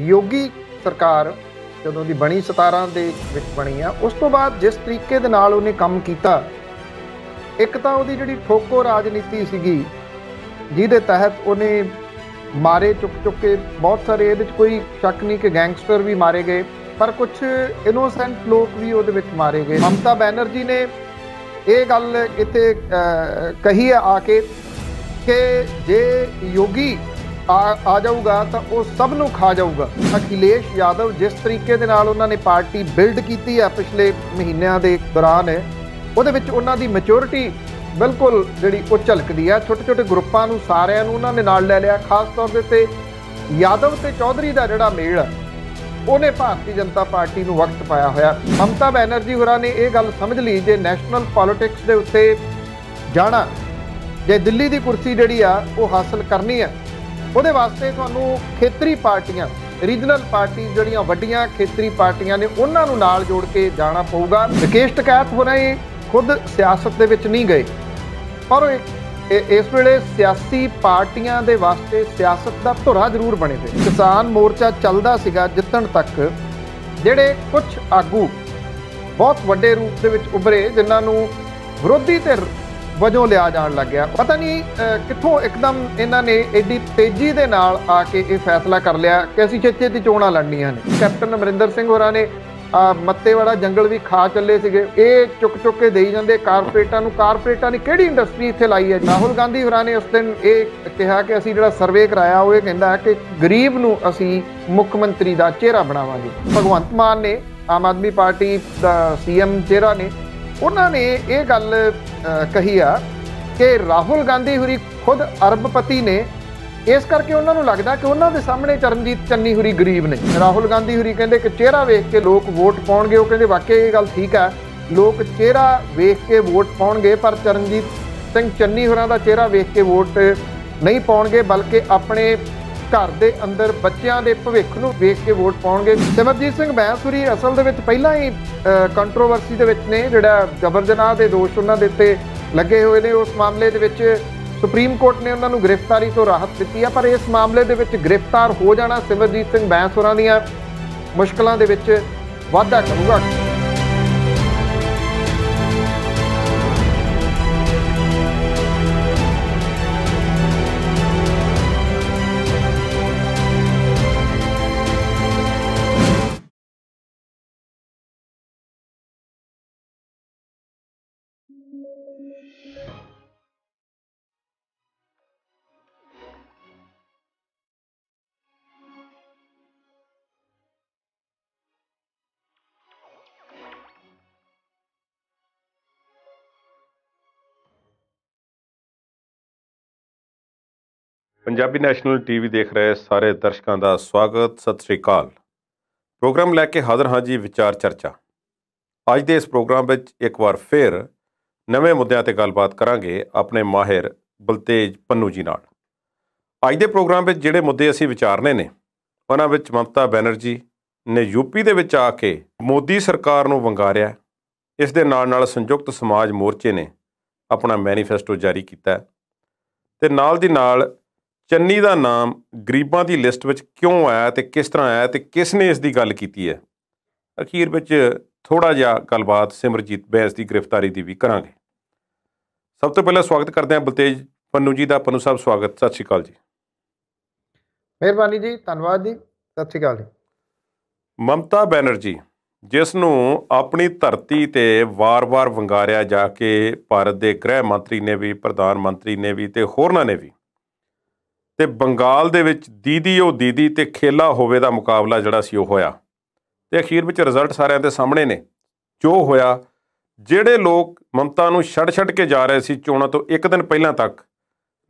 ਯੋਗੀ ਸਰਕਾਰ ਜਦੋਂ ਦੀ ਬਣੀ 17 ਦੇ ਵਿੱਚ ਬਣੀ ਆ ਉਸ ਤੋਂ ਬਾਅਦ ਜਿਸ ਤਰੀਕੇ ਦੇ ਨਾਲ ਉਹਨੇ ਕੰਮ ਕੀਤਾ ਇੱਕ ਤਾਂ ਉਹਦੀ ਜਿਹੜੀ ਠੋਕੋ ਰਾਜਨੀਤੀ ਸੀਗੀ ਜਿਹਦੇ ਤਹਿਤ ਉਹਨੇ ਮਾਰੇ ਚੁੱਕ ਚੁੱਕ ਕੇ ਬਹੁਤ ਸਾਰੇ ਇਹਦੇ ਵਿੱਚ ਕੋਈ ਸ਼ੱਕ ਨਹੀਂ ਕਿ ਗੈਂਗਸਟਰ ਵੀ ਮਾਰੇ ਗਏ ਪਰ ਕੁਝ ਇਨੋਸੈਂਟ ਲੋਕ ਵੀ ਉਹਦੇ ਵਿੱਚ ਮਾਰੇ ਗਏ ਮਮਤਾ ਬੈਨਰਜੀ ਨੇ ਇਹ ਗੱਲ ਇੱਥੇ ਕਹੀ ਆ ਆ ਕੇ ਕਿ ਜੇ ਯੋਗੀ ਆ ਆ ਜਾਊਗਾ ਤਾਂ ਉਹ ਸਭ ਨੂੰ ਖਾ ਜਾਊਗਾ ਅਖਿਲੇਸ਼ ਯਾਦਵ ਜਿਸ ਤਰੀਕੇ ਦੇ ਨਾਲ ਉਹਨਾਂ ਨੇ ਪਾਰਟੀ ਬਿਲਡ ਕੀਤੀ ਹੈ ਪਿਛਲੇ ਮਹੀਨਿਆਂ ਦੇ ਦੌਰਾਨ ਉਹਦੇ ਵਿੱਚ ਉਹਨਾਂ ਦੀ ਮੈਚੁਰਿਟੀ ਬਿਲਕੁਲ ਜਿਹੜੀ ਉਹ ਝਲਕਦੀ ਆ ਛੋਟੇ ਛੋਟੇ ਗਰੁੱਪਾਂ ਨੂੰ ਸਾਰਿਆਂ ਨੂੰ ਉਹਨਾਂ ਨੇ ਨਾਲ ਲੈ ਲਿਆ ਖਾਸ ਤੌਰ ਦੇ ਤੇ ਯਾਦਵ ਤੇ ਚੌਧਰੀ ਦਾ ਜਿਹੜਾ ਮੇਲ ਉਹਨੇ ਭਾਰਤੀ ਜਨਤਾ ਪਾਰਟੀ ਨੂੰ ਵਕਤ ਪਾਇਆ ਹੋਇਆ ਮਮਤਾ ਬੈਨਰਜੀ ਹੋਰਾਂ ਨੇ ਇਹ ਗੱਲ ਸਮਝ ਲਈ ਜੇ ਨੈਸ਼ਨਲ ਪੋਲਿਟਿਕਸ ਦੇ ਉੱਤੇ ਜਾਣਾ ਜੇ ਦਿੱਲੀ ਦੀ ਕੁਰਸੀ ਜਿਹੜੀ ਆ ਉਹ ਹਾਸਲ ਕਰਨੀ ਹੈ ਉਹਦੇ ਵਾਸਤੇ ਤੁਹਾਨੂੰ ਖੇਤਰੀ ਪਾਰਟੀਆਂ ਰੀਜਨਲ ਪਾਰਟੀ ਜਿਹੜੀਆਂ ਵੱਡੀਆਂ ਖੇਤਰੀ ਪਾਰਟੀਆਂ ਨੇ ਉਹਨਾਂ ਨੂੰ ਨਾਲ ਜੋੜ ਕੇ ਜਾਣਾ ਪਊਗਾ ਵਿਕੇਸ਼ਟ ਟਕੈਤ ਹੋ ਰਹੇ ਖੁਦ ਸਿਆਸਤ ਦੇ ਵਿੱਚ ਨਹੀਂ ਗਏ ਪਰ ਇਸ ਵੇਲੇ ਸਿਆਸੀ ਪਾਰਟੀਆਂ ਦੇ ਵਾਸਤੇ ਸਿਆਸਤ ਦਾ ਧੁਰਾ ਜ਼ਰੂਰ ਬਣੇ ਤੇ ਕਿਸਾਨ ਮੋਰਚਾ ਚੱਲਦਾ ਸੀਗਾ ਜਿੱਤਣ ਤੱਕ ਜਿਹੜੇ ਕੁਝ ਆਗੂ ਬਹੁਤ ਵੱਡੇ ਰੂਪ ਦੇ ਵਿੱਚ ਉਭਰੇ ਜਿਨ੍ਹਾਂ ਨੂੰ ਵਿਰੋਧੀ ਧਿਰ ਵਜੋਂ ਲਿਆ ਜਾਣ ਲੱਗਿਆ ਪਤਾ ਨਹੀਂ ਕਿੱਥੋਂ ਇੱਕਦਮ ਇਹਨਾਂ ਨੇ ਐਡੀ ਤੇਜ਼ੀ ਦੇ ਨਾਲ ਆ ਕੇ ਇਹ ਫੈਸਲਾ ਕਰ ਲਿਆ ਕਿ ਅਸੀਂ ਛੇਤੀ ਦੀ ਚੋਣਾਂ ਲੜਨੀਆਂ ਨੇ ਕੈਪਟਨ ਅਮਰਿੰਦਰ ਸਿੰਘ ਹੋਰਾਂ ਨੇ ਮੱਤੇਵਾੜਾ ਜੰਗਲ ਵੀ ਖਾ ਚੱਲੇ ਸੀਗੇ ਇਹ ਚੁੱਕ ਚੁੱਕ ਕੇ ਦੇਈ ਜਾਂਦੇ ਕਾਰਪੋਰੇਟਾਂ ਨੂੰ ਕਾਰਪੋਰੇਟਾਂ ਨੇ ਕਿਹੜੀ ਇੰਡਸਟਰੀ ਇੱਥੇ ਲਾਈ ਹੈ ਰਾਹੁਲ ਗਾਂਧੀ ਹੋਰਾਂ ਨੇ ਉਸ ਦਿਨ ਇਹ ਕਿਹਾ ਕਿ ਅਸੀਂ ਜਿਹੜਾ ਸਰਵੇ ਕਰਾਇਆ ਉਹ ਇਹ ਕਹਿੰਦਾ ਕਿ ਗਰੀਬ ਨੂੰ ਅਸੀਂ ਮੁੱਖ ਮੰਤਰੀ ਦਾ ਚਿਹਰਾ ਬਣਾਵਾਂਗੇ ਭਗਵੰਤ ਮਾਨ ਨੇ ਆਮ ਆਦਮੀ ਪਾਰਟੀ ਦਾ ਸੀਐਮ ਚਿਹਰਾ ਨੇ ਉਹਨਾਂ ਨੇ ਇਹ ਗੱਲ ਕਹੀ ਆ ਕਿ ਰਾਹੁਲ ਗਾਂਧੀ ਹੁਰੀ ਖੁਦ ਅਰਬਪਤੀ ਨੇ ਇਸ ਕਰਕੇ ਉਹਨਾਂ ਨੂੰ ਲੱਗਦਾ ਕਿ ਉਹਨਾਂ ਦੇ ਸਾਹਮਣੇ ਚਰਨਜੀਤ ਚੰਨੀ ਹੁਰੀ ਗਰੀਬ ਨੇ ਰਾਹੁਲ ਗਾਂਧੀ ਹੁਰੀ ਕਹਿੰਦੇ ਕਿ ਚਿਹਰਾ ਵੇਖ ਕੇ ਲੋਕ ਵੋਟ ਪਾਉਣਗੇ ਉਹ ਕਹਿੰਦੇ ਵਾਕਿਆ ਇਹ ਗੱਲ ਠੀਕ ਆ ਲੋਕ ਚਿਹਰਾ ਵੇਖ ਕੇ ਵੋਟ ਪਾਉਣਗੇ ਪਰ ਚਰਨਜੀਤ ਸਿੰਘ ਚੰਨੀ ਹੁਰਾਂ ਦਾ ਚਿਹਰਾ ਵੇਖ ਕੇ ਵੋਟ ਨਹੀਂ ਪਾਉਣਗੇ ਬਲਕਿ ਆਪਣੇ ਘਰ ਦੇ ਅੰਦਰ ਬੱਚਿਆਂ ਦੇ ਭਵਿੱਖ ਨੂੰ ਵੇਖ ਕੇ ਵੋਟ ਪਾਉਣਗੇ ਸਿਮਰਜੀਤ ਸਿੰਘ ਬੈਂਸੂਰੀ ਅਸਲ ਦੇ ਵਿੱਚ ਪਹਿਲਾਂ ਹੀ ਕੰਟਰੋਵਰਸੀ ਦੇ ਵਿੱਚ ਨੇ ਜਿਹੜਾ ਜ਼ਬਰ ਜਨਾਹ ਦੇ ਦੋਸ਼ ਉਹਨਾਂ ਦੇ ਉੱਤੇ ਲੱਗੇ ਹੋਏ ਨੇ ਉਸ ਮਾਮਲੇ ਦੇ ਵਿੱਚ ਸੁਪਰੀਮ ਕੋਰਟ ਨੇ ਉਹਨਾਂ ਨੂੰ ਗ੍ਰਿਫਤਾਰੀ ਤੋਂ ਰਾਹਤ ਦਿੱਤੀ ਆ ਪਰ ਇਸ ਮਾਮਲੇ ਦੇ ਵਿੱਚ ਗ੍ਰਿਫਤਾਰ ਹੋ ਜਾਣਾ ਸਿਮਰਜੀਤ ਸਿੰਘ ਬੈਂਸੂਰਾਂ ਦੀਆਂ ਮੁਸ਼ਕਲਾਂ ਦੇ ਵਿੱਚ ਵਾਧਾ ਕਰੂਗਾ ਪੰਜਾਬੀ ਨੈਸ਼ਨਲ ਟੀਵੀ ਦੇਖ ਰਹੇ ਸਾਰੇ ਦਰਸ਼ਕਾਂ ਦਾ ਸਵਾਗਤ ਸਤਿ ਸ੍ਰੀ ਅਕਾਲ ਪ੍ਰੋਗਰਾਮ ਲੈ ਕੇ ਹਾਜ਼ਰ ਹਾਂ ਜੀ ਵਿਚਾਰ ਚਰਚਾ ਅੱਜ ਦੇ ਇਸ ਪ੍ਰੋਗਰਾਮ ਵਿੱਚ ਇੱਕ ਵਾਰ ਫੇਰ ਨਵੇਂ ਮੁੱਦਿਆਂ ਤੇ ਗੱਲਬਾਤ ਕਰਾਂਗੇ ਆਪਣੇ ਮਾਹਿਰ ਬਲਤੇਜ ਪੰਨੂ ਜੀ ਨਾਲ ਅੱਜ ਦੇ ਪ੍ਰੋਗਰਾਮ ਵਿੱਚ ਜਿਹੜੇ ਮੁੱਦੇ ਅਸੀਂ ਵਿਚਾਰਨੇ ਨੇ ਉਹਨਾਂ ਵਿੱਚ ਮਮਤਾ ਬੈਨਰਜੀ ਨੇ ਯੂਪੀ ਦੇ ਵਿੱਚ ਆ ਕੇ ਮੋਦੀ ਸਰਕਾਰ ਨੂੰ ਵੰਗਾਰਿਆ ਇਸ ਦੇ ਨਾਲ ਨਾਲ ਸੰਯੁਕਤ ਸਮਾਜ ਮੋਰਚੇ ਨੇ ਆਪਣਾ ਮੈਨੀਫੈਸਟੋ ਜਾਰੀ ਕੀਤਾ ਤੇ ਨਾਲ ਦੀ ਨਾਲ ਚੰਨੀ ਦਾ ਨਾਮ ਗਰੀਬਾਂ ਦੀ ਲਿਸਟ ਵਿੱਚ ਕਿਉਂ ਆਇਆ ਤੇ ਕਿਸ ਤਰ੍ਹਾਂ ਆਇਆ ਤੇ ਕਿਸ ਨੇ ਇਸ ਦੀ ਗੱਲ ਕੀਤੀ ਹੈ ਅਖੀਰ ਵਿੱਚ ਥੋੜਾ ਜਿਹਾ ਗੱਲਬਾਤ ਸਿਮਰਜੀਤ ਬੈਂਸ ਦੀ ਗ੍ਰਿਫਤਾਰੀ ਦੀ ਵੀ ਕਰਾਂਗੇ ਸਭ ਤੋਂ ਪਹਿਲਾਂ ਸਵਾਗਤ ਕਰਦੇ ਹਾਂ ਬਲਤੇਜ ਪੰਨੂ ਜੀ ਦਾ ਪੰਨੂ ਸਾਹਿਬ ਸਵਾਗਤ ਸਤਿ ਸ਼੍ਰੀ ਅਕਾਲ ਜੀ ਮਿਹਰਬਾਨੀ ਜੀ ਧੰਨਵਾਦ ਜੀ ਸਤਿ ਸ਼੍ਰੀ ਅਕਾਲ ਮਮਤਾ ਬੈਨਰਜੀ ਜਿਸ ਨੂੰ ਆਪਣੀ ਧਰਤੀ ਤੇ ਵਾਰ-ਵਾਰ ਵੰਗਾਰਿਆ ਜਾ ਕੇ ਭਾਰਤ ਦੇ ਗ੍ਰਹਿ ਮੰਤਰੀ ਨੇ ਵੀ ਪ੍ਰਧਾਨ ਮੰਤਰੀ ਨੇ ਵੀ ਤੇ ਹੋਰਨਾਂ ਨੇ ਵੀ ਤੇ ਬੰਗਾਲ ਦੇ ਵਿੱਚ ਦੀਦੀ ਉਹ ਦੀਦੀ ਤੇ ਖੇਲਾ ਹੋਵੇ ਦਾ ਮੁਕਾਬਲਾ ਜਿਹੜਾ ਸੀ ਉਹ ਹੋਇਆ ਤੇ ਅਖੀਰ ਵਿੱਚ ਰਿਜ਼ਲਟ ਸਾਰਿਆਂ ਦੇ ਸਾਹਮਣੇ ਨੇ ਜੋ ਹੋਇਆ ਜਿਹੜੇ ਲੋਕ ਮਮਤਾ ਨੂੰ ਛੱਡ ਛੱਡ ਕੇ ਜਾ ਰਹੇ ਸੀ ਚੋਣਾਂ ਤੋਂ ਇੱਕ ਦਿਨ ਪਹਿਲਾਂ ਤੱਕ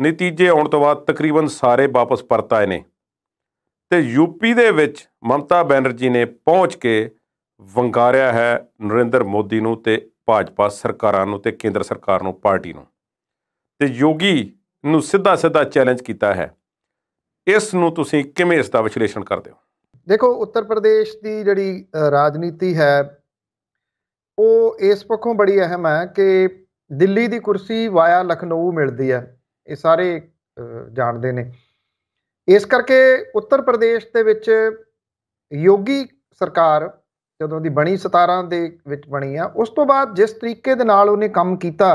ਨਤੀਜੇ ਆਉਣ ਤੋਂ ਬਾਅਦ ਤਕਰੀਬਨ ਸਾਰੇ ਵਾਪਸ ਪਰਤ ਆਏ ਨੇ ਤੇ ਯੂਪੀ ਦੇ ਵਿੱਚ ਮਮਤਾ ਬੈਨਰਜੀ ਨੇ ਪਹੁੰਚ ਕੇ ਵੰਗਾਰਿਆ ਹੈ ਨਰਿੰਦਰ ਮੋਦੀ ਨੂੰ ਤੇ ਭਾਜਪਾ ਸਰਕਾਰਾਂ ਨੂੰ ਤੇ ਕੇਂਦਰ ਸਰਕਾਰ ਨੂੰ ਪਾਰਟੀ ਨੂੰ ਤੇ ਯੋਗੀ ਨੂੰ ਸਿੱਧਾ ਸਿੱਧਾ ਚੈਲੰਜ ਕੀਤਾ ਹੈ ਇਸ ਨੂੰ ਤੁਸੀਂ ਕਿਵੇਂ ਇਸ ਦਾ ਵਿਸ਼ਲੇਸ਼ਣ ਕਰਦੇ ਹੋ ਦੇਖੋ ਉੱਤਰ ਪ੍ਰਦੇਸ਼ ਦੀ ਜਿਹੜੀ ਰਾਜਨੀਤੀ ਹੈ ਉਹ ਇਸ ਪੱਖੋਂ ਬੜੀ ਅਹਿਮ ਹੈ ਕਿ ਦਿੱਲੀ ਦੀ ਕੁਰਸੀ ਵਾਇਆ ਲਖਨਊ ਮਿਲਦੀ ਹੈ ਇਹ ਸਾਰੇ ਜਾਣਦੇ ਨੇ ਇਸ ਕਰਕੇ ਉੱਤਰ ਪ੍ਰਦੇਸ਼ ਦੇ ਵਿੱਚ ਯੋਗੀ ਸਰਕਾਰ ਜਦੋਂ ਦੀ ਬਣੀ 17 ਦੇ ਵਿੱਚ ਬਣੀ ਆ ਉਸ ਤੋਂ ਬਾਅਦ ਜਿਸ ਤਰੀਕੇ ਦੇ ਨਾਲ ਉਹਨੇ ਕੰਮ ਕੀਤਾ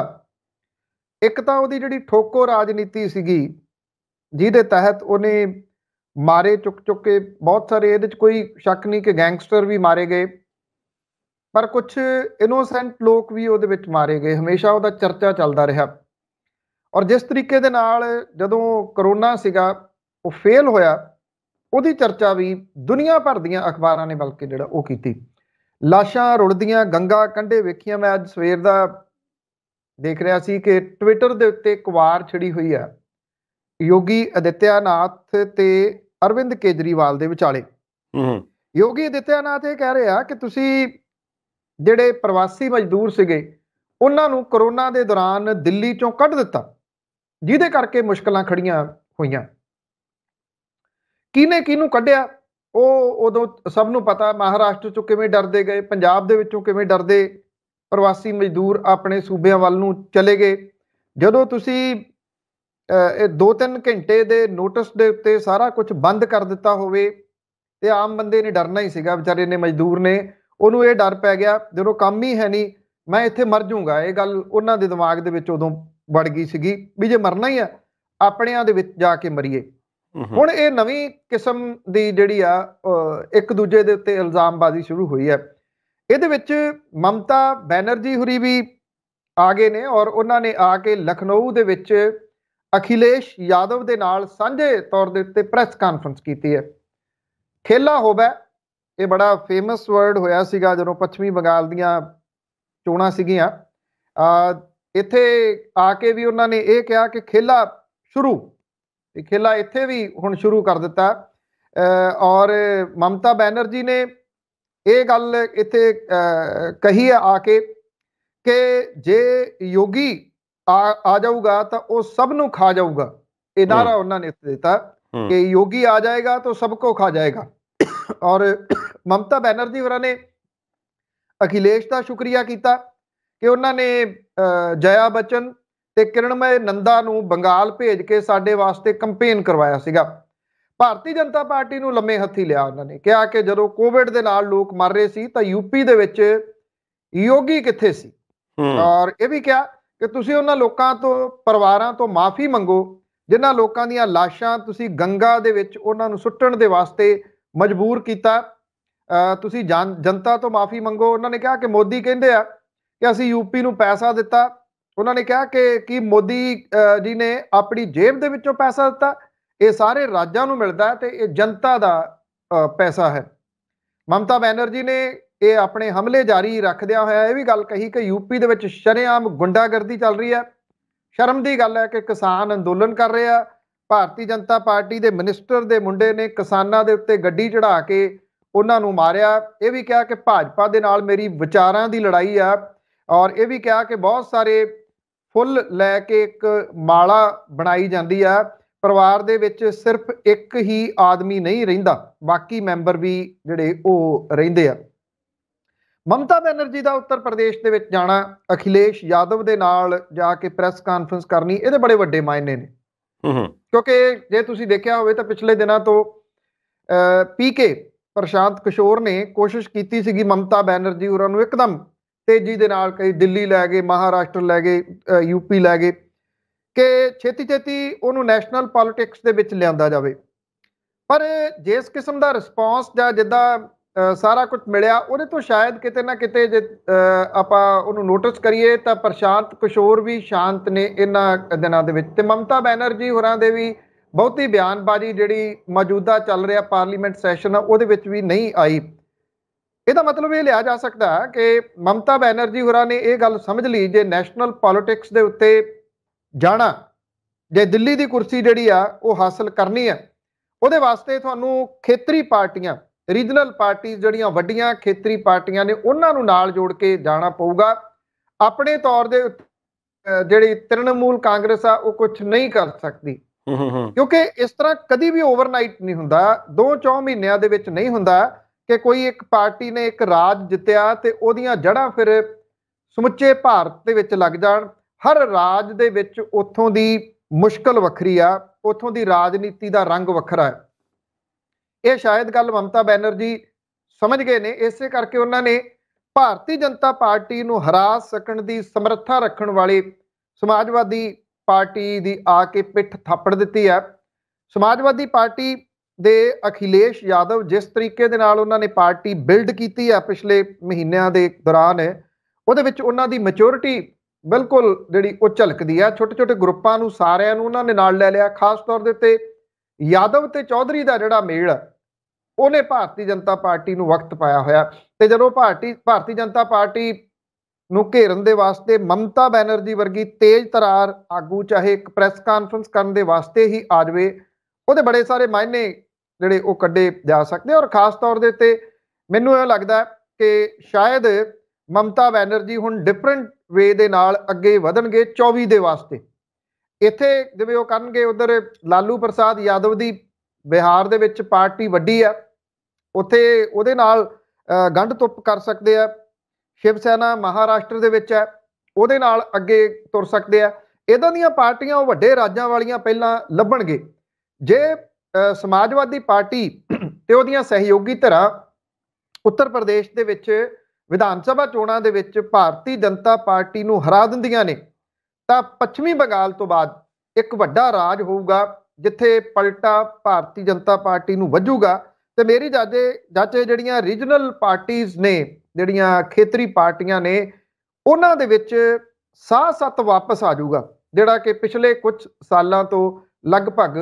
ਇੱਕ ਤਾਂ ਉਹਦੀ ਜਿਹੜੀ ਠੋਕੋ ਰਾਜਨੀਤੀ ਸੀਗੀ ਜਿਹਦੇ ਤਹਿਤ ਉਹਨੇ ਮਾਰੇ ਚੁੱਕ ਚੁੱਕ ਕੇ ਬਹੁਤ ਸਾਰੇ ਇਹਦੇ 'ਚ ਕੋਈ ਸ਼ੱਕ ਨਹੀਂ ਕਿ ਗੈਂਗਸਟਰ ਵੀ ਮਾਰੇ ਗਏ ਪਰ ਕੁਝ ਇਨੋਸੈਂਟ ਲੋਕ ਵੀ ਉਹਦੇ ਵਿੱਚ ਮਾਰੇ ਗਏ ਹਮੇਸ਼ਾ ਉਹਦਾ ਚਰਚਾ ਚੱਲਦਾ ਰਿਹਾ ਔਰ ਜਿਸ ਤਰੀਕੇ ਦੇ ਨਾਲ ਜਦੋਂ ਕਰੋਨਾ ਸੀਗਾ ਉਹ ਫੇਲ ਹੋਇਆ ਉਹਦੀ ਚਰਚਾ ਵੀ ਦੁਨੀਆ ਭਰ ਦੀਆਂ ਅਖਬਾਰਾਂ ਨੇ ਬਲਕਿ ਜਿਹੜਾ ਉਹ ਕੀਤੀ ਲਾਸ਼ਾਂ ਰੁੜਦੀਆਂ ਗੰਗਾ ਕੰਢੇ ਵੇਖੀਆਂ ਮੈਂ ਅੱਜ ਸਵੇਰ ਦਾ ਦੇਖ ਰਿਹਾ ਸੀ ਕਿ ਟਵਿੱਟਰ ਦੇ ਉੱਤੇ ਕੁਵਾਰ ਛੜੀ ਹੋਈ ਆ ਯੋਗੀ ਅਦਿੱਤਿਆਨਾਥ ਤੇ ਅਰਵਿੰਦ ਕੇਜਰੀਵਾਲ ਦੇ ਵਿਚਾਲੇ ਹੂੰ ਯੋਗੀ ਅਦਿੱਤਿਆਨਾਥ ਇਹ ਕਹਿ ਰਿਹਾ ਕਿ ਤੁਸੀਂ ਜਿਹੜੇ ਪ੍ਰਵਾਸੀ ਮਜ਼ਦੂਰ ਸੀਗੇ ਉਹਨਾਂ ਨੂੰ ਕਰੋਨਾ ਦੇ ਦੌਰਾਨ ਦਿੱਲੀ ਚੋਂ ਕੱਢ ਦਿੱਤਾ ਜਿਹਦੇ ਕਰਕੇ ਮੁਸ਼ਕਲਾਂ ਖੜੀਆਂ ਹੋਈਆਂ ਕਿਨੇ ਕਿਨੂੰ ਕੱਢਿਆ ਉਹ ਉਦੋਂ ਸਭ ਨੂੰ ਪਤਾ ਮਹਾਰਾਸ਼ਟਰ ਚੋਂ ਕਿਵੇਂ ਡਰਦੇ ਗਏ ਪੰਜਾਬ ਦੇ ਵਿੱਚੋਂ ਕਿਵੇਂ ਡਰਦੇ ਪ੍ਰਵਾਸੀ ਮਜ਼ਦੂਰ ਆਪਣੇ ਸੂਬਿਆਂ ਵੱਲ ਨੂੰ ਚਲੇ ਗਏ ਜਦੋਂ ਤੁਸੀਂ ਇਹ 2-3 ਘੰਟੇ ਦੇ ਨੋਟਿਸ ਦੇ ਉੱਤੇ ਸਾਰਾ ਕੁਝ ਬੰਦ ਕਰ ਦਿੱਤਾ ਹੋਵੇ ਤੇ ਆਮ ਬੰਦੇ ਨੇ ਡਰਨਾ ਹੀ ਸੀਗਾ ਵਿਚਾਰੇ ਨੇ ਮਜ਼ਦੂਰ ਨੇ ਉਹਨੂੰ ਇਹ ਡਰ ਪੈ ਗਿਆ ਜਦੋਂ ਕੰਮ ਹੀ ਹੈ ਨਹੀਂ ਮੈਂ ਇੱਥੇ ਮਰ ਜਾਊਂਗਾ ਇਹ ਗੱਲ ਉਹਨਾਂ ਦੇ ਦਿਮਾਗ ਦੇ ਵਿੱਚ ਉਦੋਂ ਵੜ ਗਈ ਸੀਗੀ ਵੀ ਜੇ ਮਰਨਾ ਹੀ ਆ ਆਪਣਿਆਂ ਦੇ ਵਿੱਚ ਜਾ ਕੇ ਮਰੀਏ ਹੁਣ ਇਹ ਨਵੀਂ ਕਿਸਮ ਦੀ ਜਿਹੜੀ ਆ ਇੱਕ ਦੂਜੇ ਦੇ ਉੱਤੇ ਇਲਜ਼ਾਮਬਾਜ਼ੀ ਸ਼ੁਰੂ ਹੋਈ ਹੈ ਇਹਦੇ ਵਿੱਚ ਮਮਤਾ ਬੈਨਰਜੀ ਹੁਰੀ ਵੀ ਆ ਗਏ ਨੇ ਔਰ ਉਹਨਾਂ ਨੇ ਆ ਕੇ ਲਖਨਊ ਦੇ ਵਿੱਚ ਅਖਿਲੇਸ਼ ਯਾਦਵ ਦੇ ਨਾਲ ਸਾਂਝੇ ਤੌਰ ਦੇ ਉੱਤੇ ਪ੍ਰੈਸ ਕਾਨਫਰੰਸ ਕੀਤੀ ਹੈ ਖੇਲਾ ਹੋਵੇ ਇਹ ਬੜਾ ਫੇਮਸ ਵਰਡ ਹੋਇਆ ਸੀਗਾ ਜਦੋਂ ਪੱਛਮੀ ਬੰਗਾਲ ਦੀਆਂ ਚੋਣਾਂ ਸੀਗੀਆਂ ਆ ਇੱਥੇ ਆ ਕੇ ਵੀ ਉਹਨਾਂ ਨੇ ਇਹ ਕਿਹਾ ਕਿ ਖੇਲਾ ਸ਼ੁਰੂ ਇਹ ਖੇਲਾ ਇੱਥੇ ਵੀ ਹੁਣ ਸ਼ੁਰੂ ਕਰ ਦਿੱਤਾ ਔਰ ਮਮਤਾ ਬੈਨਰਜੀ ਨੇ ਇਹ ਗੱਲ ਇੱਥੇ ਕਹੀ ਹੈ ਆ ਕੇ ਕਿ ਜੇ ਯੋਗੀ ਆ ਜਾਊਗਾ ਤਾਂ ਉਹ ਸਭ ਨੂੰ ਖਾ ਜਾਊਗਾ ਇਹਦਾ ਉਹਨਾਂ ਨੇ ਦਿੱਤਾ ਕਿ ਯੋਗੀ ਆ ਜਾਏਗਾ ਤਾਂ ਸਭ ਕੋ ਖਾ ਜਾਏਗਾ ਔਰ ਮਮਤਾ ਬੈਨਰਜੀ ਵਰਾ ਨੇ ਅਖਿਲੇਸ਼ ਦਾ ਸ਼ੁਕਰੀਆ ਕੀਤਾ ਕਿ ਉਹਨਾਂ ਨੇ ਜਯਾ ਬਚਨ ਤੇ ਕਿਰਣਮੈ ਨੰਦਾ ਨੂੰ ਬੰਗਾਲ ਭੇਜ ਕੇ ਸਾਡੇ ਵਾਸਤੇ ਕੈਂਪੇਨ ਕਰਵਾਇਆ ਸੀਗਾ ਭਾਰਤੀ ਜਨਤਾ ਪਾਰਟੀ ਨੂੰ ਲੰਮੇ ਹੱਥੀ ਲਿਆ ਉਹਨਾਂ ਨੇ ਕਿਹਾ ਕਿ ਜਦੋਂ ਕੋਵਿਡ ਦੇ ਨਾਲ ਲੋਕ ਮਰ ਰਹੇ ਸੀ ਤਾਂ ਯੂਪੀ ਦੇ ਵਿੱਚ ਯੋਗੀ ਕਿੱਥੇ ਸੀ ਔਰ ਇਹ ਵੀ ਕਿਹਾ ਕਿ ਤੁਸੀਂ ਉਹਨਾਂ ਲੋਕਾਂ ਤੋਂ ਪਰਿਵਾਰਾਂ ਤੋਂ ਮਾਫੀ ਮੰਗੋ ਜਿਨ੍ਹਾਂ ਲੋਕਾਂ ਦੀਆਂ ਲਾਸ਼ਾਂ ਤੁਸੀਂ ਗੰਗਾ ਦੇ ਵਿੱਚ ਉਹਨਾਂ ਨੂੰ ਸੁੱਟਣ ਦੇ ਵਾਸਤੇ ਮਜਬੂਰ ਕੀਤਾ ਤੁਸੀਂ ਜਨਤਾ ਤੋਂ ਮਾਫੀ ਮੰਗੋ ਉਹਨਾਂ ਨੇ ਕਿਹਾ ਕਿ ਮੋਦੀ ਕਹਿੰਦੇ ਆ ਕਿ ਅਸੀਂ ਯੂਪੀ ਨੂੰ ਪੈਸਾ ਦਿੱਤਾ ਉਹਨਾਂ ਨੇ ਕਿਹਾ ਕਿ ਕੀ ਮੋਦੀ ਜੀ ਨੇ ਆਪਣੀ ਜੇਬ ਦੇ ਵਿੱਚੋਂ ਪੈਸਾ ਦਿੱਤਾ ਇਹ ਸਾਰੇ ਰਾਜਾਂ ਨੂੰ ਮਿਲਦਾ ਤੇ ਇਹ ਜਨਤਾ ਦਾ ਪੈਸਾ ਹੈ ਮਮਤਾ ਬੈਨਰਜੀ ਨੇ ਇਹ ਆਪਣੇ ਹਮਲੇ ਜਾਰੀ ਰੱਖਦਿਆਂ ਹੋਇਆ ਇਹ ਵੀ ਗੱਲ ਕਹੀ ਕਿ ਯੂਪੀ ਦੇ ਵਿੱਚ ਸ਼ਰਿਆਮ ਗੁੰਡਾਗਰਦੀ ਚੱਲ ਰਹੀ ਹੈ ਸ਼ਰਮ ਦੀ ਗੱਲ ਹੈ ਕਿ ਕਿਸਾਨ ਅੰਦੋਲਨ ਕਰ ਰਹੇ ਆ ਭਾਰਤੀ ਜਨਤਾ ਪਾਰਟੀ ਦੇ ਮਿਨਿਸਟਰ ਦੇ ਮੁੰਡੇ ਨੇ ਕਿਸਾਨਾਂ ਦੇ ਉੱਤੇ ਗੱਡੀ ਚੜਾ ਕੇ ਉਹਨਾਂ ਨੂੰ ਮਾਰਿਆ ਇਹ ਵੀ ਕਿਹਾ ਕਿ ਭਾਜਪਾ ਦੇ ਨਾਲ ਮੇਰੀ ਵਿਚਾਰਾਂ ਦੀ ਲੜਾਈ ਆ ਔਰ ਇਹ ਵੀ ਕਿਹਾ ਕਿ ਬਹੁਤ ਸਾਰੇ ਫੁੱਲ ਲੈ ਕੇ ਇੱਕ ਮਾਲਾ ਬਣਾਈ ਜਾਂਦੀ ਆ ਪਰਿਵਾਰ ਦੇ ਵਿੱਚ ਸਿਰਫ ਇੱਕ ਹੀ ਆਦਮੀ ਨਹੀਂ ਰਹਿੰਦਾ ਬਾਕੀ ਮੈਂਬਰ ਵੀ ਜਿਹੜੇ ਉਹ ਰਹਿੰਦੇ ਆ ਮਮਤਾ ਬੈਨਰਜੀ ਦਾ ਉੱਤਰ ਪ੍ਰਦੇਸ਼ ਦੇ ਵਿੱਚ ਜਾਣਾ ਅਖਿਲੇਸ਼ ਯਾਦਵ ਦੇ ਨਾਲ ਜਾ ਕੇ ਪ੍ਰੈਸ ਕਾਨਫਰੰਸ ਕਰਨੀ ਇਹਦੇ ਬੜੇ ਵੱਡੇ ਮਾਇਨੇ ਨੇ ਹੂੰ ਕਿਉਂਕਿ ਜੇ ਤੁਸੀਂ ਦੇਖਿਆ ਹੋਵੇ ਤਾਂ ਪਿਛਲੇ ਦਿਨਾਂ ਤੋਂ ਪੀਕੇ ਪ੍ਰਸ਼ਾਂਤ ਕਿਸ਼ੋਰ ਨੇ ਕੋਸ਼ਿਸ਼ ਕੀਤੀ ਸੀਗੀ ਮਮਤਾ ਬੈਨਰਜੀ ਉਹਨਾਂ ਨੂੰ ਇੱਕਦਮ ਤੇਜ਼ੀ ਦੇ ਨਾਲ ਕਈ ਦਿੱਲੀ ਲੈ ਗਏ ਮਹਾਰਾਸ਼ਟਰ ਲੈ ਗਏ ਯੂਪੀ ਲੈ ਗਏ ਕਿ ਛੇਤੀ ਛੇਤੀ ਉਹਨੂੰ ਨੈਸ਼ਨਲ ਪੋਲਿਟਿਕਸ ਦੇ ਵਿੱਚ ਲਿਆਂਦਾ ਜਾਵੇ ਪਰ ਜਿਸ ਕਿਸਮ ਦਾ ਰਿਸਪੌਂਸ ਜਾਂ ਜਿੱਦਾਂ ਸਾਰਾ ਕੁਝ ਮਿਲਿਆ ਉਹਦੇ ਤੋਂ ਸ਼ਾਇਦ ਕਿਤੇ ਨਾ ਕਿਤੇ ਜੇ ਆਪਾਂ ਉਹਨੂੰ ਨੋਟਿਸ ਕਰੀਏ ਤਾਂ ਪ੍ਰਸ਼ਾਂਤ ਕਿਸ਼ੋਰ ਵੀ ਸ਼ਾਂਤ ਨੇ ਇਹਨਾਂ ਦਿਨਾਂ ਦੇ ਵਿੱਚ ਤੇ ਮਮਤਾ ਬੈਨਰਜੀ ਹੋਰਾਂ ਦੇ ਵੀ ਬਹੁਤੀ ਬਿਆਨਬਾਜ਼ੀ ਜਿਹੜੀ ਮੌਜੂਦਾ ਚੱਲ ਰਿਹਾ ਪਾਰਲੀਮੈਂਟ ਸੈਸ਼ਨ ਆ ਉਹਦੇ ਵਿੱਚ ਵੀ ਨਹੀਂ ਆਈ ਇਹਦਾ ਮਤਲਬ ਇਹ ਲਿਆ ਜਾ ਸਕਦਾ ਕਿ ਮਮਤਾ ਬੈਨਰਜੀ ਹੋਰਾਂ ਨੇ ਇਹ ਗੱਲ ਸਮਝ ਲਈ ਜੇ ਨੈਸ਼ਨਲ ਪੋਲਿਟਿਕਸ ਦੇ ਉੱਤੇ ਜਾਣਾ ਜੇ ਦਿੱਲੀ ਦੀ ਕੁਰਸੀ ਜਿਹੜੀ ਆ ਉਹ ਹਾਸਲ ਕਰਨੀ ਆ ਉਹਦੇ ਵਾਸਤੇ ਤੁਹਾਨੂੰ ਖੇਤਰੀ ਪਾਰਟੀਆਂ ਰੀਜਨਲ ਪਾਰਟੀਆਂ ਜਿਹੜੀਆਂ ਵੱਡੀਆਂ ਖੇਤਰੀ ਪਾਰਟੀਆਂ ਨੇ ਉਹਨਾਂ ਨੂੰ ਨਾਲ ਜੋੜ ਕੇ ਜਾਣਾ ਪਊਗਾ ਆਪਣੇ ਤੌਰ ਦੇ ਜਿਹੜੀ ਤ੍ਰਿਣਮੂਲ ਕਾਂਗਰਸ ਆ ਉਹ ਕੁਝ ਨਹੀਂ ਕਰ ਸਕਦੀ ਕਿਉਂਕਿ ਇਸ ਤਰ੍ਹਾਂ ਕਦੀ ਵੀ ਓਵਰਨਾਈਟ ਨਹੀਂ ਹੁੰਦਾ 2-4 ਮਹੀਨਿਆਂ ਦੇ ਵਿੱਚ ਨਹੀਂ ਹੁੰਦਾ ਕਿ ਕੋਈ ਇੱਕ ਪਾਰਟੀ ਨੇ ਇੱਕ ਰਾਜ ਜਿੱਤਿਆ ਤੇ ਉਹਦੀਆਂ ਜੜਾਂ ਫਿਰ ਸਮੁੱਚੇ ਭਾਰਤ ਦੇ ਵਿੱਚ ਲੱਗ ਜਾਣ ਹਰ ਰਾਜ ਦੇ ਵਿੱਚ ਉਥੋਂ ਦੀ ਮੁਸ਼ਕਲ ਵੱਖਰੀ ਆ ਉਥੋਂ ਦੀ ਰਾਜਨੀਤੀ ਦਾ ਰੰਗ ਵੱਖਰਾ ਹੈ ਇਹ ਸ਼ਾਇਦ ਗੱਲ ਮਮਤਾ ਬੈਨਰਜੀ ਸਮਝ ਗਏ ਨੇ ਇਸੇ ਕਰਕੇ ਉਹਨਾਂ ਨੇ ਭਾਰਤੀ ਜਨਤਾ ਪਾਰਟੀ ਨੂੰ ਹਰਾ ਸਕਣ ਦੀ ਸਮਰੱਥਾ ਰੱਖਣ ਵਾਲੇ ਸਮਾਜਵਾਦੀ ਪਾਰਟੀ ਦੀ ਆ ਕੇ ਪਿੱਠ ਥਾਪੜ ਦਿੱਤੀ ਹੈ ਸਮਾਜਵਾਦੀ ਪਾਰਟੀ ਦੇ ਅਖਿਲੇਸ਼ ਯਾਦਵ ਜਿਸ ਤਰੀਕੇ ਦੇ ਨਾਲ ਉਹਨਾਂ ਨੇ ਪਾਰਟੀ ਬਿਲਡ ਕੀਤੀ ਹੈ ਪਿਛਲੇ ਮਹੀਨਿਆਂ ਦੇ ਦੌਰਾਨ ਉਹਦੇ ਵਿੱਚ ਉਹਨਾਂ ਦੀ ਮੈਚੋਰਿਟੀ ਬਿਲਕੁਲ ਜਿਹੜੀ ਉਹ ਝਲਕਦੀ ਆ ਛੋਟੇ ਛੋਟੇ ਗਰੁੱਪਾਂ ਨੂੰ ਸਾਰਿਆਂ ਨੂੰ ਉਹਨਾਂ ਨੇ ਨਾਲ ਲੈ ਲਿਆ ਖਾਸ ਤੌਰ ਦੇ ਉੱਤੇ ਯਾਦਵ ਤੇ ਚੌਧਰੀ ਦਾ ਜਿਹੜਾ ਮੇਲ ਉਹਨੇ ਭਾਰਤੀ ਜਨਤਾ ਪਾਰਟੀ ਨੂੰ ਵਕਤ ਪਾਇਆ ਹੋਇਆ ਤੇ ਜਦੋਂ ਭਾਰਤੀ ਭਾਰਤੀ ਜਨਤਾ ਪਾਰਟੀ ਨੂੰ ਘੇਰਨ ਦੇ ਵਾਸਤੇ ਮਮਤਾ ਬੈਨਰਜੀ ਵਰਗੀ ਤੇਜ਼ ਤਰਾਰ ਆਗੂ ਚਾਹੇ ਇੱਕ ਪ੍ਰੈਸ ਕਾਨਫਰੰਸ ਕਰਨ ਦੇ ਵਾਸਤੇ ਹੀ ਆ ਜਾਵੇ ਉਹਦੇ ਬੜੇ ਸਾਰੇ ਮਾਇਨੇ ਜਿਹੜੇ ਉਹ ਕੱਢੇ ਜਾ ਸਕਦੇ ਔਰ ਖਾਸ ਤੌਰ ਦੇ ਉੱਤੇ ਮੈਨੂੰ ਇਹ ਲੱਗਦਾ ਕਿ ਸ਼ਾਇਦ ਮਮਤਾ ਬੈਨਰਜੀ ਹੁਣ ਡਿਫਰੈਂਟ ਵੇ ਦੇ ਨਾਲ ਅੱਗੇ ਵਧਣਗੇ 24 ਦੇ ਵਾਸਤੇ ਇੱਥੇ ਜਿਵੇਂ ਉਹ ਕਰਨਗੇ ਉਧਰ ਲਾਲੂ ਪ੍ਰਸਾਦ ਯਾਦਵ ਦੀ ਬਿਹਾਰ ਦੇ ਵਿੱਚ ਪਾਰਟੀ ਵੱਡੀ ਆ ਉੱਥੇ ਉਹਦੇ ਨਾਲ ਗੰਢ ਤੁੱਪ ਕਰ ਸਕਦੇ ਆ ਸ਼ਿਵ ਸੈਨਾ ਮਹਾਰਾਸ਼ਟਰ ਦੇ ਵਿੱਚ ਹੈ ਉਹਦੇ ਨਾਲ ਅੱਗੇ ਤੁਰ ਸਕਦੇ ਆ ਇਦਾਂ ਦੀਆਂ ਪਾਰਟੀਆਂ ਉਹ ਵੱਡੇ ਰਾਜਾਂ ਵਾਲੀਆਂ ਪਹਿਲਾਂ ਲੱਭਣਗੇ ਜੇ ਸਮਾਜਵਾਦੀ ਪਾਰਟੀ ਤੇ ਉਹਦੀਆਂ ਸਹਿਯੋਗੀ ਧਿਰਾਂ ਉੱਤਰ ਪ੍ਰਦੇਸ਼ ਦੇ ਵਿੱਚ ਵਿਧਾਨ ਸਭਾ ਚੋਣਾਂ ਦੇ ਵਿੱਚ ਭਾਰਤੀ ਜਨਤਾ ਪਾਰਟੀ ਨੂੰ ਹਰਾ ਦਿੰਦੀਆਂ ਨੇ ਤਾਂ ਪੱਛਮੀ ਬੰਗਾਲ ਤੋਂ ਬਾਅਦ ਇੱਕ ਵੱਡਾ ਰਾਜ ਹੋਊਗਾ ਜਿੱਥੇ ਪਲਟਾ ਭਾਰਤੀ ਜਨਤਾ ਪਾਰਟੀ ਨੂੰ ਵੱਜੂਗਾ ਤੇ ਮੇਰੀ ਜਾਜੇ ਜਾਚੇ ਜਿਹੜੀਆਂ ਰੀਜਨਲ ਪਾਰਟੀਆਂ ਨੇ ਜਿਹੜੀਆਂ ਖੇਤਰੀ ਪਾਰਟੀਆਂ ਨੇ ਉਹਨਾਂ ਦੇ ਵਿੱਚ ਸਾਹ ਸੱਤ ਵਾਪਸ ਆ ਜਾਊਗਾ ਜਿਹੜਾ ਕਿ ਪਿਛਲੇ ਕੁਝ ਸਾਲਾਂ ਤੋਂ ਲਗਭਗ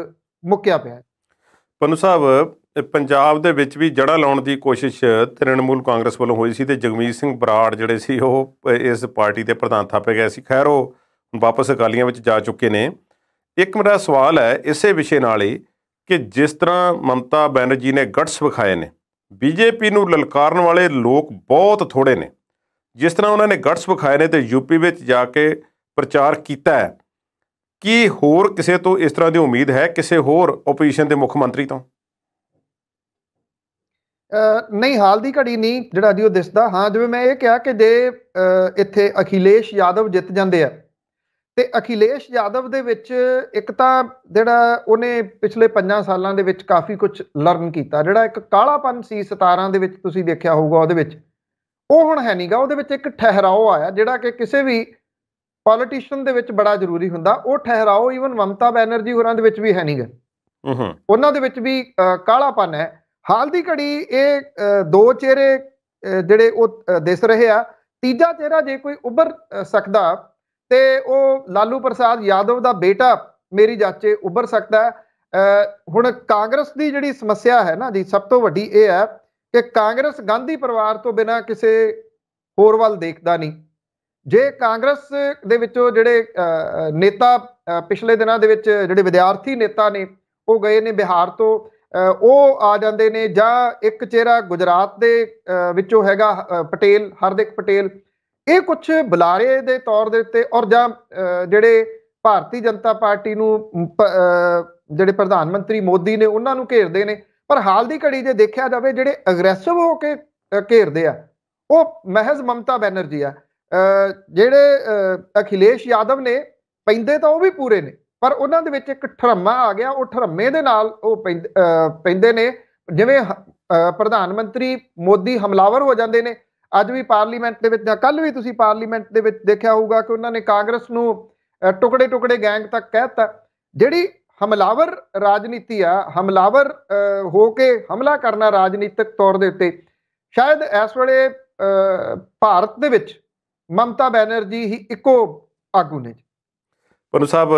ਮੁੱਕਿਆ ਪਿਆ ਹੈ ਸਾਹਿਬ ਪੰਜਾਬ ਦੇ ਵਿੱਚ ਵੀ ਜੜਾ ਲਾਉਣ ਦੀ ਕੋਸ਼ਿਸ਼ ਤ੍ਰਿਣਮੂਲ ਕਾਂਗਰਸ ਵੱਲੋਂ ਹੋਈ ਸੀ ਤੇ ਜਗਮੀਤ ਸਿੰਘ ਬਰਾੜ ਜਿਹੜੇ ਸੀ ਉਹ ਇਸ ਪਾਰਟੀ ਦੇ ਪ੍ਰਧਾਨ ਥਾਪੇ ਗਏ ਸੀ ਖੈਰ ਉਹ ਵਾਪਸ ਅਕਾਲੀਆਂ ਵਿੱਚ ਜਾ ਚੁੱਕੇ ਨੇ ਇੱਕ ਮੇਰਾ ਸਵਾਲ ਹੈ ਇਸੇ ਵਿਸ਼ੇ ਨਾਲ ਹੀ ਕਿ ਜਿਸ ਤਰ੍ਹਾਂ ਮਮਤਾ ਬੈਨਰਜੀ ਨੇ ਗੱਟਸ ਵਿਖਾਏ ਨੇ ਬੀਜੇਪੀ ਨੂੰ ਲਲਕਾਰਨ ਵਾਲੇ ਲੋਕ ਬਹੁਤ ਥੋੜੇ ਨੇ ਜਿਸ ਤਰ੍ਹਾਂ ਉਹਨਾਂ ਨੇ ਗੱਟਸ ਵਿਖਾਏ ਨੇ ਤੇ ਯੂਪੀ ਵਿੱਚ ਜਾ ਕੇ ਪ੍ਰਚਾਰ ਕੀਤਾ ਹੈ ਕੀ ਹੋਰ ਕਿਸੇ ਤੋਂ ਇਸ ਤਰ੍ਹਾਂ ਦੀ ਉਮੀਦ ਹੈ ਕਿਸੇ ਹੋਰ ਆਪੋਜੀਸ਼ਨ ਦੇ ਮੁੱਖ ਮੰਤਰੀ ਤੋਂ ਨਹੀਂ ਹਾਲ ਦੀ ਘੜੀ ਨਹੀਂ ਜਿਹੜਾ ਜੀ ਉਹ ਦਿਸਦਾ ਹਾਂ ਜਿਵੇਂ ਮੈਂ ਇਹ ਕਿਹਾ ਕਿ ਜੇ ਇੱਥੇ ਅਖਿਲੇਸ਼ ਯਾਦਵ ਜਿੱਤ ਜਾਂਦੇ ਆ ਤੇ ਅਖਿਲੇਸ਼ ਯਾਦਵ ਦੇ ਵਿੱਚ ਇੱਕ ਤਾਂ ਜਿਹੜਾ ਉਹਨੇ ਪਿਛਲੇ 5 ਸਾਲਾਂ ਦੇ ਵਿੱਚ ਕਾਫੀ ਕੁਝ ਲਰਨ ਕੀਤਾ ਜਿਹੜਾ ਇੱਕ ਕਾਲਾਪਨ ਸੀ 17 ਦੇ ਵਿੱਚ ਤੁਸੀਂ ਦੇਖਿਆ ਹੋਊਗਾ ਉਹਦੇ ਵਿੱਚ ਉਹ ਹੁਣ ਹੈ ਨਹੀਂਗਾ ਉਹਦੇ ਵਿੱਚ ਇੱਕ ਠਹਿਰਾਓ ਆਇਆ ਜਿਹੜਾ ਕਿ ਕਿਸੇ ਵੀ ਪੋਲੀਟੀਸ਼ੀਅਨ ਦੇ ਵਿੱਚ ਬੜਾ ਜ਼ਰੂਰੀ ਹੁੰਦਾ ਉਹ ਠਹਿਰਾਓ ਈਵਨ ਮਮਤਾ ਬੈਨਰਜੀ ਹੋਰਾਂ ਦੇ ਵਿੱਚ ਵੀ ਹੈ ਨਹੀਂਗਾ ਉਹਨਾਂ ਦੇ ਵਿੱਚ ਵੀ ਕਾਲਾਪਨ ਹੈ ਹਾਲ ਦੀ ਘੜੀ ਇਹ ਦੋ ਚਿਹਰੇ ਜਿਹੜੇ ਉਹ ਦਿਸ ਰਹੇ ਆ ਤੀਜਾ ਚਿਹਰਾ ਜੇ ਕੋਈ ਉੱਭਰ ਸਕਦਾ ਤੇ ਉਹ ਲਾਲੂ ਪ੍ਰਸਾਦ ਯਾਦਵ ਦਾ ਬੇਟਾ ਮੇਰੀ ਜਾਚੇ ਉੱਭਰ ਸਕਦਾ ਹੁਣ ਕਾਂਗਰਸ ਦੀ ਜਿਹੜੀ ਸਮੱਸਿਆ ਹੈ ਨਾ ਜੀ ਸਭ ਤੋਂ ਵੱਡੀ ਇਹ ਹੈ ਕਿ ਕਾਂਗਰਸ ਗਾਂਧੀ ਪਰਿਵਾਰ ਤੋਂ ਬਿਨਾ ਕਿਸੇ ਹੋਰ ਵੱਲ ਦੇਖਦਾ ਨਹੀਂ ਜੇ ਕਾਂਗਰਸ ਦੇ ਵਿੱਚੋਂ ਜਿਹੜੇ ਨੇਤਾ ਪਿਛਲੇ ਦਿਨਾਂ ਦੇ ਵਿੱਚ ਜਿਹੜੇ ਵਿਦਿਆਰਥੀ ਨੇਤਾ ਨੇ ਉਹ ਗਏ ਨੇ ਬਿਹਾਰ ਤੋਂ ਉਹ ਆ ਜਾਂਦੇ ਨੇ ਜਾਂ ਇੱਕ ਚਿਹਰਾ ਗੁਜਰਾਤ ਦੇ ਵਿੱਚੋਂ ਹੈਗਾ ਪਟੇਲ ਹਰਦਿਕ ਪਟੇਲ ਇਹ ਕੁਝ ਬੁਲਾਰੇ ਦੇ ਤੌਰ ਦੇ ਉੱਤੇ ਔਰ ਜਾਂ ਜਿਹੜੇ ਭਾਰਤੀ ਜਨਤਾ ਪਾਰਟੀ ਨੂੰ ਜਿਹੜੇ ਪ੍ਰਧਾਨ ਮੰਤਰੀ ਮੋਦੀ ਨੇ ਉਹਨਾਂ ਨੂੰ ਘੇਰਦੇ ਨੇ ਪਰ ਹਾਲ ਦੀ ਘੜੀ ਜੇ ਦੇਖਿਆ ਜਾਵੇ ਜਿਹੜੇ ਅਗਰੈਸਿਵ ਹੋ ਕੇ ਘੇਰਦੇ ਆ ਉਹ ਮਹਿਜ਼ ਮਮਤਾ ਬੈਨਰਜੀ ਆ ਜਿਹੜੇ ਅਖਿਲੇਸ਼ ਯਾਦਵ ਨੇ ਪੈਂਦੇ ਤਾਂ ਉਹ ਵੀ ਪੂਰੇ ਨੇ ਪਰ ਉਹਨਾਂ ਦੇ ਵਿੱਚ ਇੱਕ ਠਰਮਾ ਆ ਗਿਆ ਉਹ ਠਰਮੇ ਦੇ ਨਾਲ ਉਹ ਪੈਂਦੇ ਨੇ ਜਿਵੇਂ ਪ੍ਰਧਾਨ ਮੰਤਰੀ ਮੋਦੀ ਹਮਲਾਵਰ ਹੋ ਜਾਂਦੇ ਨੇ ਅੱਜ ਵੀ ਪਾਰਲੀਮੈਂਟ ਦੇ ਵਿੱਚ ਜਾਂ ਕੱਲ ਵੀ ਤੁਸੀਂ ਪਾਰਲੀਮੈਂਟ ਦੇ ਵਿੱਚ ਦੇਖਿਆ ਹੋਊਗਾ ਕਿ ਉਹਨਾਂ ਨੇ ਕਾਂਗਰਸ ਨੂੰ ਟੁਕੜੇ ਟੁਕੜੇ ਗੈਂਗ ਤੱਕ ਕਹਿਤਾ ਜਿਹੜੀ ਹਮਲਾਵਰ ਰਾਜਨੀਤੀ ਆ ਹਮਲਾਵਰ ਹੋ ਕੇ ਹਮਲਾ ਕਰਨਾ ਰਾਜਨੀਤਿਕ ਤੌਰ ਦੇ ਉੱਤੇ ਸ਼ਾਇਦ ਇਸ ਵੇਲੇ ਭਾਰਤ ਦੇ ਵਿੱਚ ਮਮਤਾ ਬੈਨਰਜੀ ਹੀ ਇੱਕੋ ਆਗੂ ਨੇ ਪਨੂ ਸਾਹਿਬ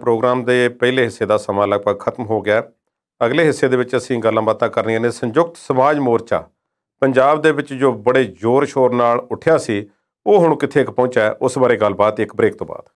ਪ੍ਰੋਗਰਾਮ ਦੇ ਪਹਿਲੇ ਹਿੱਸੇ ਦਾ ਸਮਾਂ ਲਗਭਗ ਖਤਮ ਹੋ ਗਿਆ ਅਗਲੇ ਹਿੱਸੇ ਦੇ ਵਿੱਚ ਅਸੀਂ ਗੱਲਾਂ ਬਾਤਾਂ ਕਰਨੀਆਂ ਨੇ ਸੰਯੁਕਤ ਸਮਾਜ ਮੋਰਚਾ ਪੰਜਾਬ ਦੇ ਵਿੱਚ ਜੋ ਬੜੇ ਜ਼ੋਰ ਸ਼ੋਰ ਨਾਲ ਉੱਠਿਆ ਸੀ ਉਹ ਹੁਣ ਕਿੱਥੇ ਇੱਕ ਪਹੁੰਚਿਆ ਉਸ ਬਾਰੇ ਗੱਲਬਾਤ ਇੱਕ ਬ੍ਰੇਕ ਤੋਂ ਬਾਅਦ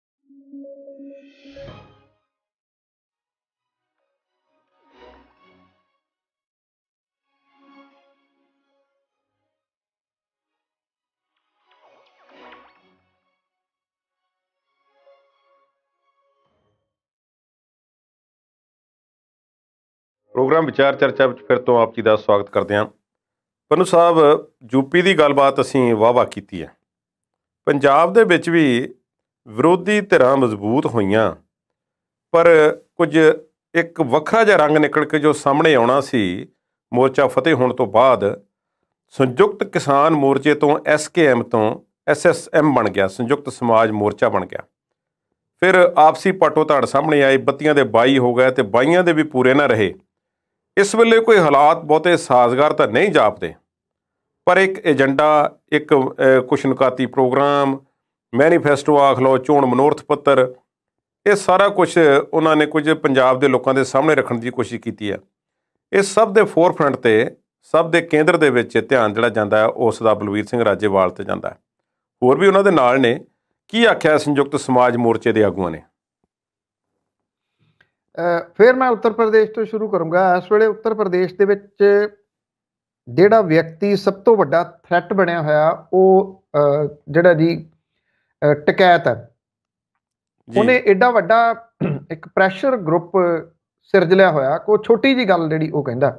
ਪ੍ਰੋਗਰਾਮ ਵਿਚਾਰ ਚਰਚਾ ਵਿੱਚ ਫਿਰ ਤੋਂ ਆਪ ਜੀ ਦਾ ਸਵਾਗਤ ਕਰਦੇ ਹਾਂ ਪੰਨੂ ਸਾਹਿਬ ਯੂਪੀ ਦੀ ਗੱਲਬਾਤ ਅਸੀਂ ਵਾਵਾ ਕੀਤੀ ਹੈ ਪੰਜਾਬ ਦੇ ਵਿੱਚ ਵੀ ਵਿਰੋਧੀ ਧਿਰਾਂ ਮਜ਼ਬੂਤ ਹੋਈਆਂ ਪਰ ਕੁਝ ਇੱਕ ਵੱਖਰਾ ਜਿਹਾ ਰੰਗ ਨਿਕਲ ਕੇ ਜੋ ਸਾਹਮਣੇ ਆਉਣਾ ਸੀ ਮੋਰਚਾ ਫਤਿਹ ਹੋਣ ਤੋਂ ਬਾਅਦ ਸੰਯੁਕਤ ਕਿਸਾਨ ਮੋਰਚੇ ਤੋਂ ਐਸਕੇਐਮ ਤੋਂ ਐਸਐਸਐਮ ਬਣ ਗਿਆ ਸੰਯੁਕਤ ਸਮਾਜ ਮੋਰਚਾ ਬਣ ਗਿਆ ਫਿਰ ਆਪਸੀ ਪਟੋ ਧੜ ਸਾਹਮਣੇ ਆਏ ਬੱਤੀਆਂ ਦੇ 22 ਹੋ ਗਏ ਤੇ ਬਾਈਆਂ ਦੇ ਵੀ ਪੂਰੇ ਨਾ ਰਹੇ ਇਸ ਵੇਲੇ ਕੋਈ ਹਾਲਾਤ ਬਹੁਤੇ ਸਾਜ਼ਗਾਰ ਤਾਂ ਨਹੀਂ ਜਾਪਦੇ ਪਰ ਇੱਕ ਏਜੰਡਾ ਇੱਕ ਕੁਛ ਨੁਕਾਤੀ ਪ੍ਰੋਗਰਾਮ ਮੈਨੀਫੈਸਟੋ ਆਖ ਲਓ ਚੋਣ ਮਨੋਰਥ ਪੱਤਰ ਇਹ ਸਾਰਾ ਕੁਝ ਉਹਨਾਂ ਨੇ ਕੁਝ ਪੰਜਾਬ ਦੇ ਲੋਕਾਂ ਦੇ ਸਾਹਮਣੇ ਰੱਖਣ ਦੀ ਕੋਸ਼ਿਸ਼ ਕੀਤੀ ਹੈ ਇਹ ਸਭ ਦੇ ਫੋਰਫਰੰਟ ਤੇ ਸਭ ਦੇ ਕੇਂਦਰ ਦੇ ਵਿੱਚ ਧਿਆਨ ਜਿਹੜਾ ਜਾਂਦਾ ਹੈ ਉਸ ਦਾ ਬਲਵੀਰ ਸਿੰਘ ਰਾਜੇਵਾਲ ਤੇ ਜਾਂਦਾ ਹੈ ਹੋਰ ਵੀ ਉਹਨਾਂ ਦੇ ਨਾਲ ਨੇ ਕੀ ਆਖਿਆ ਸੰਯੁਕਤ ਸਮਾਜ ਮੋਰਚੇ ਦੇ ਆਗੂਆਂ ਨੇ ਫਿਰ ਮੈਂ ਉੱਤਰ ਪ੍ਰਦੇਸ਼ ਤੋਂ ਸ਼ੁਰੂ ਕਰੂੰਗਾ ਇਸ ਵੇਲੇ ਉੱਤਰ ਪ੍ਰਦੇਸ਼ ਦੇ ਵਿੱਚ ਜਿਹੜਾ ਵਿਅਕਤੀ ਸਭ ਤੋਂ ਵੱਡਾ ਥ੍ਰੈਟ ਬਣਿਆ ਹੋਇਆ ਉਹ ਜਿਹੜਾ ਜੀ ਟਕੈਤ ਹੈ ਉਹਨੇ ਐਡਾ ਵੱਡਾ ਇੱਕ ਪ੍ਰੈਸ਼ਰ ਗਰੁੱਪ ਸਿਰਜ ਲਿਆ ਹੋਇਆ ਕੋ ਛੋਟੀ ਜੀ ਗੱਲ ਜਿਹੜੀ ਉਹ ਕਹਿੰਦਾ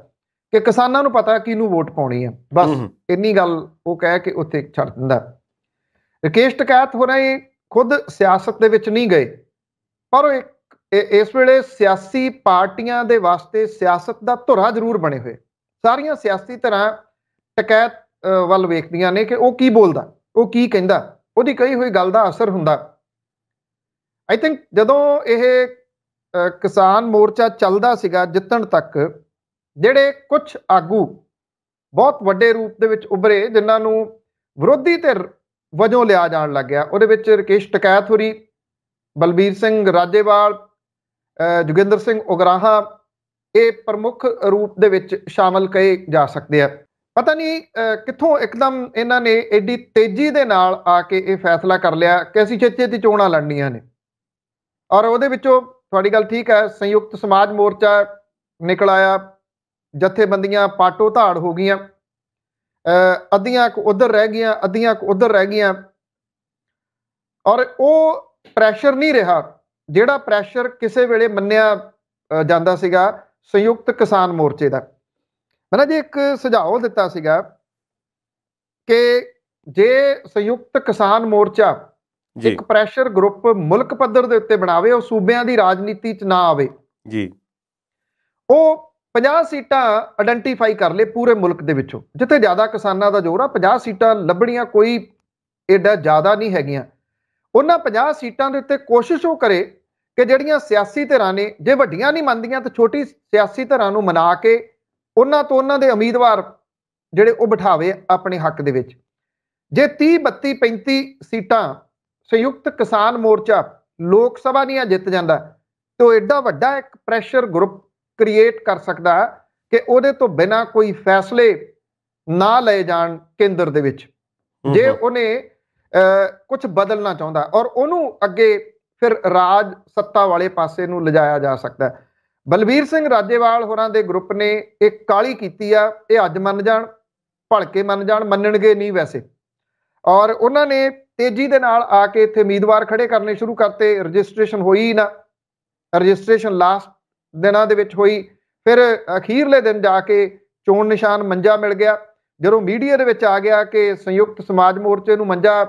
ਕਿ ਕਿਸਾਨਾਂ ਨੂੰ ਪਤਾ ਕਿ ਇਹਨੂੰ ਵੋਟ ਪਾਉਣੀ ਹੈ ਬਸ ਇੰਨੀ ਗੱਲ ਉਹ ਕਹਿ ਕੇ ਉੱਥੇ ਛੱਡ ਦਿੰਦਾ ਰਕੇਸ਼ ਟਕੈਤ ਹੋਣਾ ਇਹ ਖੁਦ ਸਿਆਸਤ ਦੇ ਵਿੱਚ ਨਹੀਂ ਗਏ ਪਰ ਉਹ ਇੱਕ ਇਹ ਇਸ ਵੇਲੇ ਸਿਆਸੀ ਪਾਰਟੀਆਂ ਦੇ ਵਾਸਤੇ ਸਿਆਸਤ ਦਾ ਧੁਰਾ ਜ਼ਰੂਰ ਬਣੇ ਹੋਏ ਸਾਰੀਆਂ ਸਿਆਸੀ ਤਰ੍ਹਾਂ ਟਕੈਤ ਵੱਲ ਵੇਖਦੀਆਂ ਨੇ ਕਿ ਉਹ ਕੀ ਬੋਲਦਾ ਉਹ ਕੀ ਕਹਿੰਦਾ ਉਹਦੀ ਕਹੀ ਹੋਈ ਗੱਲ ਦਾ ਅਸਰ ਹੁੰਦਾ ਆਈ ਥਿੰਕ ਜਦੋਂ ਇਹ ਕਿਸਾਨ ਮੋਰਚਾ ਚੱਲਦਾ ਸੀਗਾ ਜਿੱਤਣ ਤੱਕ ਜਿਹੜੇ ਕੁਝ ਆਗੂ ਬਹੁਤ ਵੱਡੇ ਰੂਪ ਦੇ ਵਿੱਚ ਉਭਰੇ ਜਿਨ੍ਹਾਂ ਨੂੰ ਵਿਰੋਧੀ ਧਿਰ ਵਜੋਂ ਲਿਆ ਜਾਣ ਲੱਗਿਆ ਉਹਦੇ ਵਿੱਚ ਰਕੇਸ਼ ਟਕੈਤ ਹੋਰੀ ਬਲਬੀਰ ਸਿੰਘ ਰਾਜੇਵਾਲ ਜੁਗਿੰਦਰ ਸਿੰਘ ਉਗਰਾਹਾ ਇਹ ਪ੍ਰਮੁੱਖ ਰੂਪ ਦੇ ਵਿੱਚ ਸ਼ਾਮਲ ਕਏ ਜਾ ਸਕਦੇ ਆ ਪਤਾ ਨਹੀਂ ਕਿੱਥੋਂ ਇੱਕਦਮ ਇਹਨਾਂ ਨੇ ਐਡੀ ਤੇਜ਼ੀ ਦੇ ਨਾਲ ਆ ਕੇ ਇਹ ਫੈਸਲਾ ਕਰ ਲਿਆ ਕਿ ਅਸੀਂ ਚੇਚੇ ਦੀ ਚੋਣਾਂ ਲੜਨੀਆਂ ਨੇ ਔਰ ਉਹਦੇ ਵਿੱਚੋਂ ਤੁਹਾਡੀ ਗੱਲ ਠੀਕ ਹੈ ਸੰਯੁਕਤ ਸਮਾਜ ਮੋਰਚਾ ਨਿਕਲ ਆਇਆ ਜਥੇਬੰਦੀਆਂ ਪਾਟੋ ਧਾੜ ਹੋ ਗਈਆਂ ਅੱਧੀਆਂ ਕੁ ਉਧਰ ਰਹਿ ਗਈਆਂ ਅੱਧੀਆਂ ਕੁ ਉਧਰ ਰਹਿ ਗਈਆਂ ਔਰ ਉਹ ਪ੍ਰੈਸ਼ਰ ਨਹੀਂ ਰਿਹਾ ਜਿਹੜਾ ਪ੍ਰੈਸ਼ਰ ਕਿਸੇ ਵੇਲੇ ਮੰਨਿਆ ਜਾਂਦਾ ਸੀਗਾ ਸੰਯੁਕਤ ਕਿਸਾਨ ਮੋਰਚੇ ਦਾ ਮੈਨਾਂ ਜੀ ਇੱਕ ਸੁਝਾਅ ਦਿੱਤਾ ਸੀਗਾ ਕਿ ਜੇ ਸੰਯੁਕਤ ਕਿਸਾਨ ਮੋਰਚਾ ਇੱਕ ਪ੍ਰੈਸ਼ਰ ਗਰੁੱਪ ਮੁਲਕ ਪੱਧਰ ਦੇ ਉੱਤੇ ਬਣਾਵੇ ਉਹ ਸੂਬਿਆਂ ਦੀ ਰਾਜਨੀਤੀ 'ਚ ਨਾ ਆਵੇ ਜੀ ਉਹ 50 ਸੀਟਾਂ ਆਇਡੈਂਟੀਫਾਈ ਕਰ ਲੇ ਪੂਰੇ ਮੁਲਕ ਦੇ ਵਿੱਚੋਂ ਜਿੱਥੇ ਜ਼ਿਆਦਾ ਕਿਸਾਨਾਂ ਦਾ ਜ਼ੋਰ ਆ 50 ਸੀਟਾਂ ਲੱਭਣੀਆਂ ਕੋਈ ਐਡਾ ਜ਼ਿਆਦਾ ਨਹੀਂ ਹੈਗੀਆਂ ਉਹਨਾਂ 50 ਸੀਟਾਂ ਦੇ ਉੱਤੇ ਕੋਸ਼ਿਸ਼ ਉਹ ਕਰੇ ਕਿ ਜਿਹੜੀਆਂ ਸਿਆਸੀ ਧਿਰਾਂ ਨੇ ਜੇ ਵੱਡੀਆਂ ਨਹੀਂ ਮੰਨਦੀਆਂ ਤਾਂ ਛੋਟੀ ਸਿਆਸੀ ਧਿਰਾਂ ਨੂੰ ਮਨਾ ਕੇ ਉਹਨਾਂ ਤੋਂ ਉਹਨਾਂ ਦੇ ਉਮੀਦਵਾਰ ਜਿਹੜੇ ਉਹ ਬਿਠਾਵੇ ਆਪਣੇ ਹੱਕ ਦੇ ਵਿੱਚ ਜੇ 30 32 35 ਸੀਟਾਂ ਸੰਯੁਕਤ ਕਿਸਾਨ ਮੋਰਚਾ ਲੋਕ ਸਭਾ ਦੀਆਂ ਜਿੱਤ ਜਾਂਦਾ ਤਾਂ ਐਡਾ ਵੱਡਾ ਇੱਕ ਪ੍ਰੈਸ਼ਰ ਗਰੁੱਪ ਕ੍ਰੀਏਟ ਕਰ ਸਕਦਾ ਕਿ ਉਹਦੇ ਤੋਂ ਬਿਨਾ ਕੋਈ ਫੈਸਲੇ ਨਾ ਲਏ ਜਾਣ ਕੇਂਦਰ ਦੇ ਵਿੱਚ ਜੇ ਉਹਨੇ ਕੁਝ ਬਦਲਣਾ ਚਾਹੁੰਦਾ ਔਰ ਉਹਨੂੰ ਅੱਗੇ ਫਿਰ ਰਾਜ ਸੱਤਾ ਵਾਲੇ ਪਾਸੇ ਨੂੰ ਲਿਜਾਇਆ ਜਾ ਸਕਦਾ ਹੈ ਬਲਬੀਰ ਸਿੰਘ ਰਾਜੇਵਾਲ ਹੋਰਾਂ ਦੇ ਗਰੁੱਪ ਨੇ ਇੱਕ ਕਾਲੀ ਕੀਤੀ ਆ ਇਹ ਅੱਜ ਮੰਨ ਜਾਣ ਭਲਕੇ ਮੰਨ ਜਾਣ ਮੰਨਣਗੇ ਨਹੀਂ ਵੈਸੇ ਔਰ ਉਹਨਾਂ ਨੇ ਤੇਜ਼ੀ ਦੇ ਨਾਲ ਆ ਕੇ ਇੱਥੇ ਉਮੀਦਵਾਰ ਖੜੇ ਕਰਨੇ ਸ਼ੁਰੂ ਕਰਤੇ ਰਜਿਸਟ੍ਰੇਸ਼ਨ ਹੋਈ ਨਾ ਰਜਿਸਟ੍ਰੇਸ਼ਨ ਲਾਸਟ ਦਿਨਾਂ ਦੇ ਵਿੱਚ ਹੋਈ ਫਿਰ ਅਖੀਰਲੇ ਦਿਨ ਜਾ ਕੇ ਚੋਣ ਨਿਸ਼ਾਨ ਮੰਜਾ ਮਿਲ ਗਿਆ ਜਦੋਂ ਮੀਡੀਆ ਦੇ ਵਿੱਚ ਆ ਗਿਆ ਕਿ ਸੰਯੁਕਤ ਸਮਾਜ ਮੋਰਚੇ ਨੂੰ ਮੰਜਾ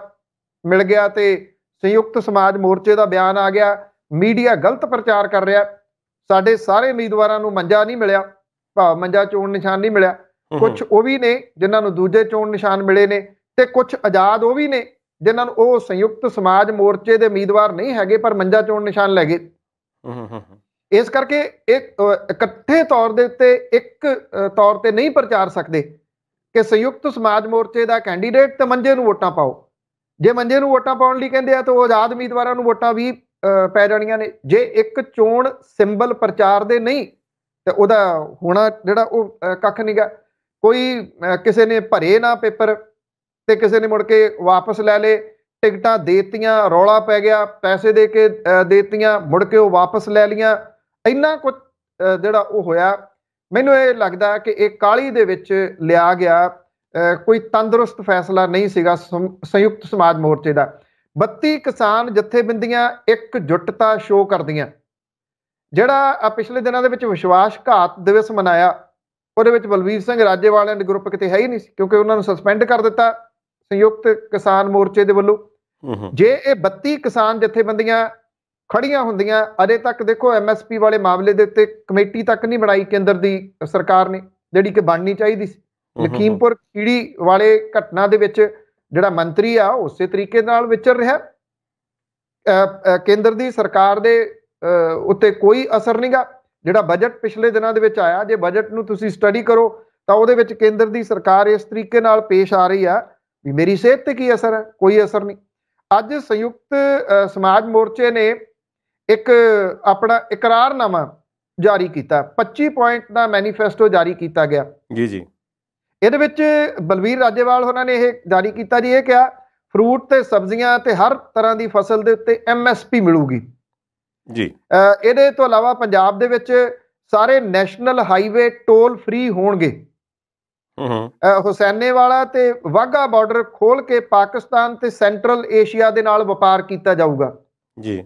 ਮਿਲ ਗਿਆ ਤੇ ਸੰਯੁਕਤ ਸਮਾਜ ਮੋਰਚੇ ਦਾ ਬਿਆਨ ਆ ਗਿਆ ਮੀਡੀਆ ਗਲਤ ਪ੍ਰਚਾਰ ਕਰ ਰਿਹਾ ਸਾਡੇ ਸਾਰੇ ਉਮੀਦਵਾਰਾਂ ਨੂੰ ਮੰਜਾ ਨਹੀਂ ਮਿਲਿਆ ਭਾਵ ਮੰਜਾ ਚੋਣ ਨਿਸ਼ਾਨ ਨਹੀਂ ਮਿਲਿਆ ਕੁਝ ਉਹ ਵੀ ਨੇ ਜਿਨ੍ਹਾਂ ਨੂੰ ਦੂਜੇ ਚੋਣ ਨਿਸ਼ਾਨ ਮਿਲੇ ਨੇ ਤੇ ਕੁਝ ਆਜ਼ਾਦ ਉਹ ਵੀ ਨੇ ਜਿਨ੍ਹਾਂ ਨੂੰ ਉਹ ਸੰਯੁਕਤ ਸਮਾਜ ਮੋਰਚੇ ਦੇ ਉਮੀਦਵਾਰ ਨਹੀਂ ਹੈਗੇ ਪਰ ਮੰਜਾ ਚੋਣ ਨਿਸ਼ਾਨ ਲੈ ਗਏ ਇਸ ਕਰਕੇ ਇਹ ਇਕੱਠੇ ਤੌਰ ਦੇ ਉੱਤੇ ਇੱਕ ਤੌਰ ਤੇ ਨਹੀਂ ਪ੍ਰਚਾਰ ਸਕਦੇ ਕਿ ਸੰਯੁਕਤ ਸਮਾਜ ਮੋਰਚੇ ਦਾ ਕੈਂਡੀਡੇਟ ਤੇ ਮੰਜੇ ਨੂੰ ਵੋਟਾਂ ਪਾਓ ਜੇ ਮੰਜੇ ਨੂੰ ਵੋਟਾਂ ਪਾਉਣ ਲਈ ਕਹਿੰਦੇ ਆ ਤਾਂ ਉਹ ਆਜ਼ਾਦ ਉਮੀਦਵਾਰਾਂ ਨੂੰ ਵੋਟਾਂ ਵੀ ਪੈ ਜਾਣੀਆਂ ਨੇ ਜੇ ਇੱਕ ਚੋਣ ਸਿੰਬਲ ਪ੍ਰਚਾਰ ਦੇ ਨਹੀਂ ਤੇ ਉਹਦਾ ਹੋਣਾ ਜਿਹੜਾ ਉਹ ਕੱਖ ਨਹੀਂਗਾ ਕੋਈ ਕਿਸੇ ਨੇ ਭਰੇ ਨਾ ਪੇਪਰ ਤੇ ਕਿਸੇ ਨੇ ਮੁੜ ਕੇ ਵਾਪਸ ਲੈ ਲੇ ਟਿਕਟਾਂ ਦੇਤੀਆਂ ਰੌਲਾ ਪੈ ਗਿਆ ਪੈਸੇ ਦੇ ਕੇ ਦੇਤੀਆਂ ਮੁੜ ਕੇ ਉਹ ਵਾਪਸ ਲੈ ਲੀਆਂ ਇੰਨਾ ਕੁ ਜਿਹੜਾ ਉਹ ਹੋਇਆ ਮੈਨੂੰ ਇਹ ਲੱਗਦਾ ਕਿ ਇਹ ਕਾਲੀ ਦੇ ਵਿੱਚ ਲਿਆ ਗਿਆ ਕੋਈ ਤੰਦਰੁਸਤ ਫੈਸਲਾ ਨਹੀਂ ਸੀਗਾ ਸੰਯੁਕਤ ਸਮਾਜ ਮੋਰਚੇ ਦਾ 32 ਕਿਸਾਨ ਜਥੇਬੰਦੀਆਂ ਇੱਕ ਜੁਟਤਾ ਸ਼ੋਅ ਕਰਦੀਆਂ ਜਿਹੜਾ ਪਿਛਲੇ ਦਿਨਾਂ ਦੇ ਵਿੱਚ ਵਿਸ਼ਵਾਸ ਘਾਤ ਦਿਵਸ ਮਨਾਇਆ ਉਹਦੇ ਵਿੱਚ ਬਲਵੀਰ ਸਿੰਘ ਰਾਜੇਵਾਲ ਐਂਡ ਗਰੁੱਪ ਕਿਤੇ ਹੈ ਹੀ ਨਹੀਂ ਸੀ ਕਿਉਂਕਿ ਉਹਨਾਂ ਨੂੰ ਸਸਪੈਂਡ ਕਰ ਦਿੱਤਾ ਸੰਯੁਕਤ ਕਿਸਾਨ ਮੋਰਚੇ ਦੇ ਵੱਲੋਂ ਜੇ ਇਹ 32 ਕਿਸਾਨ ਜਥੇਬੰਦੀਆਂ ਖੜੀਆਂ ਹੁੰਦੀਆਂ ਅਜੇ ਤੱਕ ਦੇਖੋ ਐਮਐਸਪੀ ਵਾਲੇ ਮਾਮਲੇ ਦੇ ਉੱਤੇ ਕਮੇਟੀ ਤੱਕ ਨਹੀਂ ਬਣਾਈ ਕੇਂਦਰ ਦੀ ਸਰਕਾਰ ਨੇ ਜਿਹੜੀ ਕਿ ਬਣਨੀ ਚਾਹੀਦੀ ਸੀ ਲਖੀਮਪੁਰ ਖੀੜੀ ਵਾਲੇ ਘਟਨਾ ਦੇ ਵਿੱਚ ਜਿਹੜਾ ਮੰਤਰੀ ਆ ਉਸੇ ਤਰੀਕੇ ਨਾਲ ਵਿਚਰ ਰਿਹਾ ਕੇਂਦਰ ਦੀ ਸਰਕਾਰ ਦੇ ਉੱਤੇ ਕੋਈ ਅਸਰ ਨਹੀਂਗਾ ਜਿਹੜਾ ਬਜਟ ਪਿਛਲੇ ਦਿਨਾਂ ਦੇ ਵਿੱਚ ਆਇਆ ਜੇ ਬਜਟ ਨੂੰ ਤੁਸੀਂ ਸਟੱਡੀ ਕਰੋ ਤਾਂ ਉਹਦੇ ਵਿੱਚ ਕੇਂਦਰ ਦੀ ਸਰਕਾਰ ਇਸ ਤਰੀਕੇ ਨਾਲ ਪੇਸ਼ ਆ ਰਹੀ ਆ ਵੀ ਮੇਰੀ ਸਿਹਤ ਤੇ ਕੀ ਅਸਰ ਹੈ ਕੋਈ ਅਸਰ ਨਹੀਂ ਅੱਜ ਸੰਯੁਕਤ ਸਮਾਜ ਮੋਰਚੇ ਨੇ ਇੱਕ ਆਪਣਾ ਇਕਰਾਰਨਾਮਾ ਜਾਰੀ ਕੀਤਾ 25 ਪੁਆਇੰਟ ਦਾ ਮੈਨੀਫੈਸਟੋ ਜਾਰੀ ਕੀਤਾ ਗਿਆ ਜੀ ਜੀ ਇਹਦੇ ਵਿੱਚ ਬਲਵੀਰ ਰਾਜੇਵਾਲ ਉਹਨਾਂ ਨੇ ਇਹ ਜਾਰੀ ਕੀਤਾ ਜੀ ਇਹ ਕਿਹਾ ਫਰੂਟ ਤੇ ਸਬਜ਼ੀਆਂ ਤੇ ਹਰ ਤਰ੍ਹਾਂ ਦੀ ਫਸਲ ਦੇ ਉੱਤੇ ਐਮਐਸਪੀ ਮਿਲੂਗੀ ਜੀ ਇਹਦੇ ਤੋਂ ਇਲਾਵਾ ਪੰਜਾਬ ਦੇ ਵਿੱਚ ਸਾਰੇ ਨੈਸ਼ਨਲ ਹਾਈਵੇ ਟੋਲ ਫ੍ਰੀ ਹੋਣਗੇ ਹੂੰ ਹੁਸੈਨੇ ਵਾਲਾ ਤੇ ਵਾਗਾ ਬਾਰਡਰ ਖੋਲ ਕੇ ਪਾਕਿਸਤਾਨ ਤੇ ਸੈਂਟਰਲ ਏਸ਼ੀਆ ਦੇ ਨਾਲ ਵਪਾਰ ਕੀਤਾ ਜਾਊਗਾ ਜੀ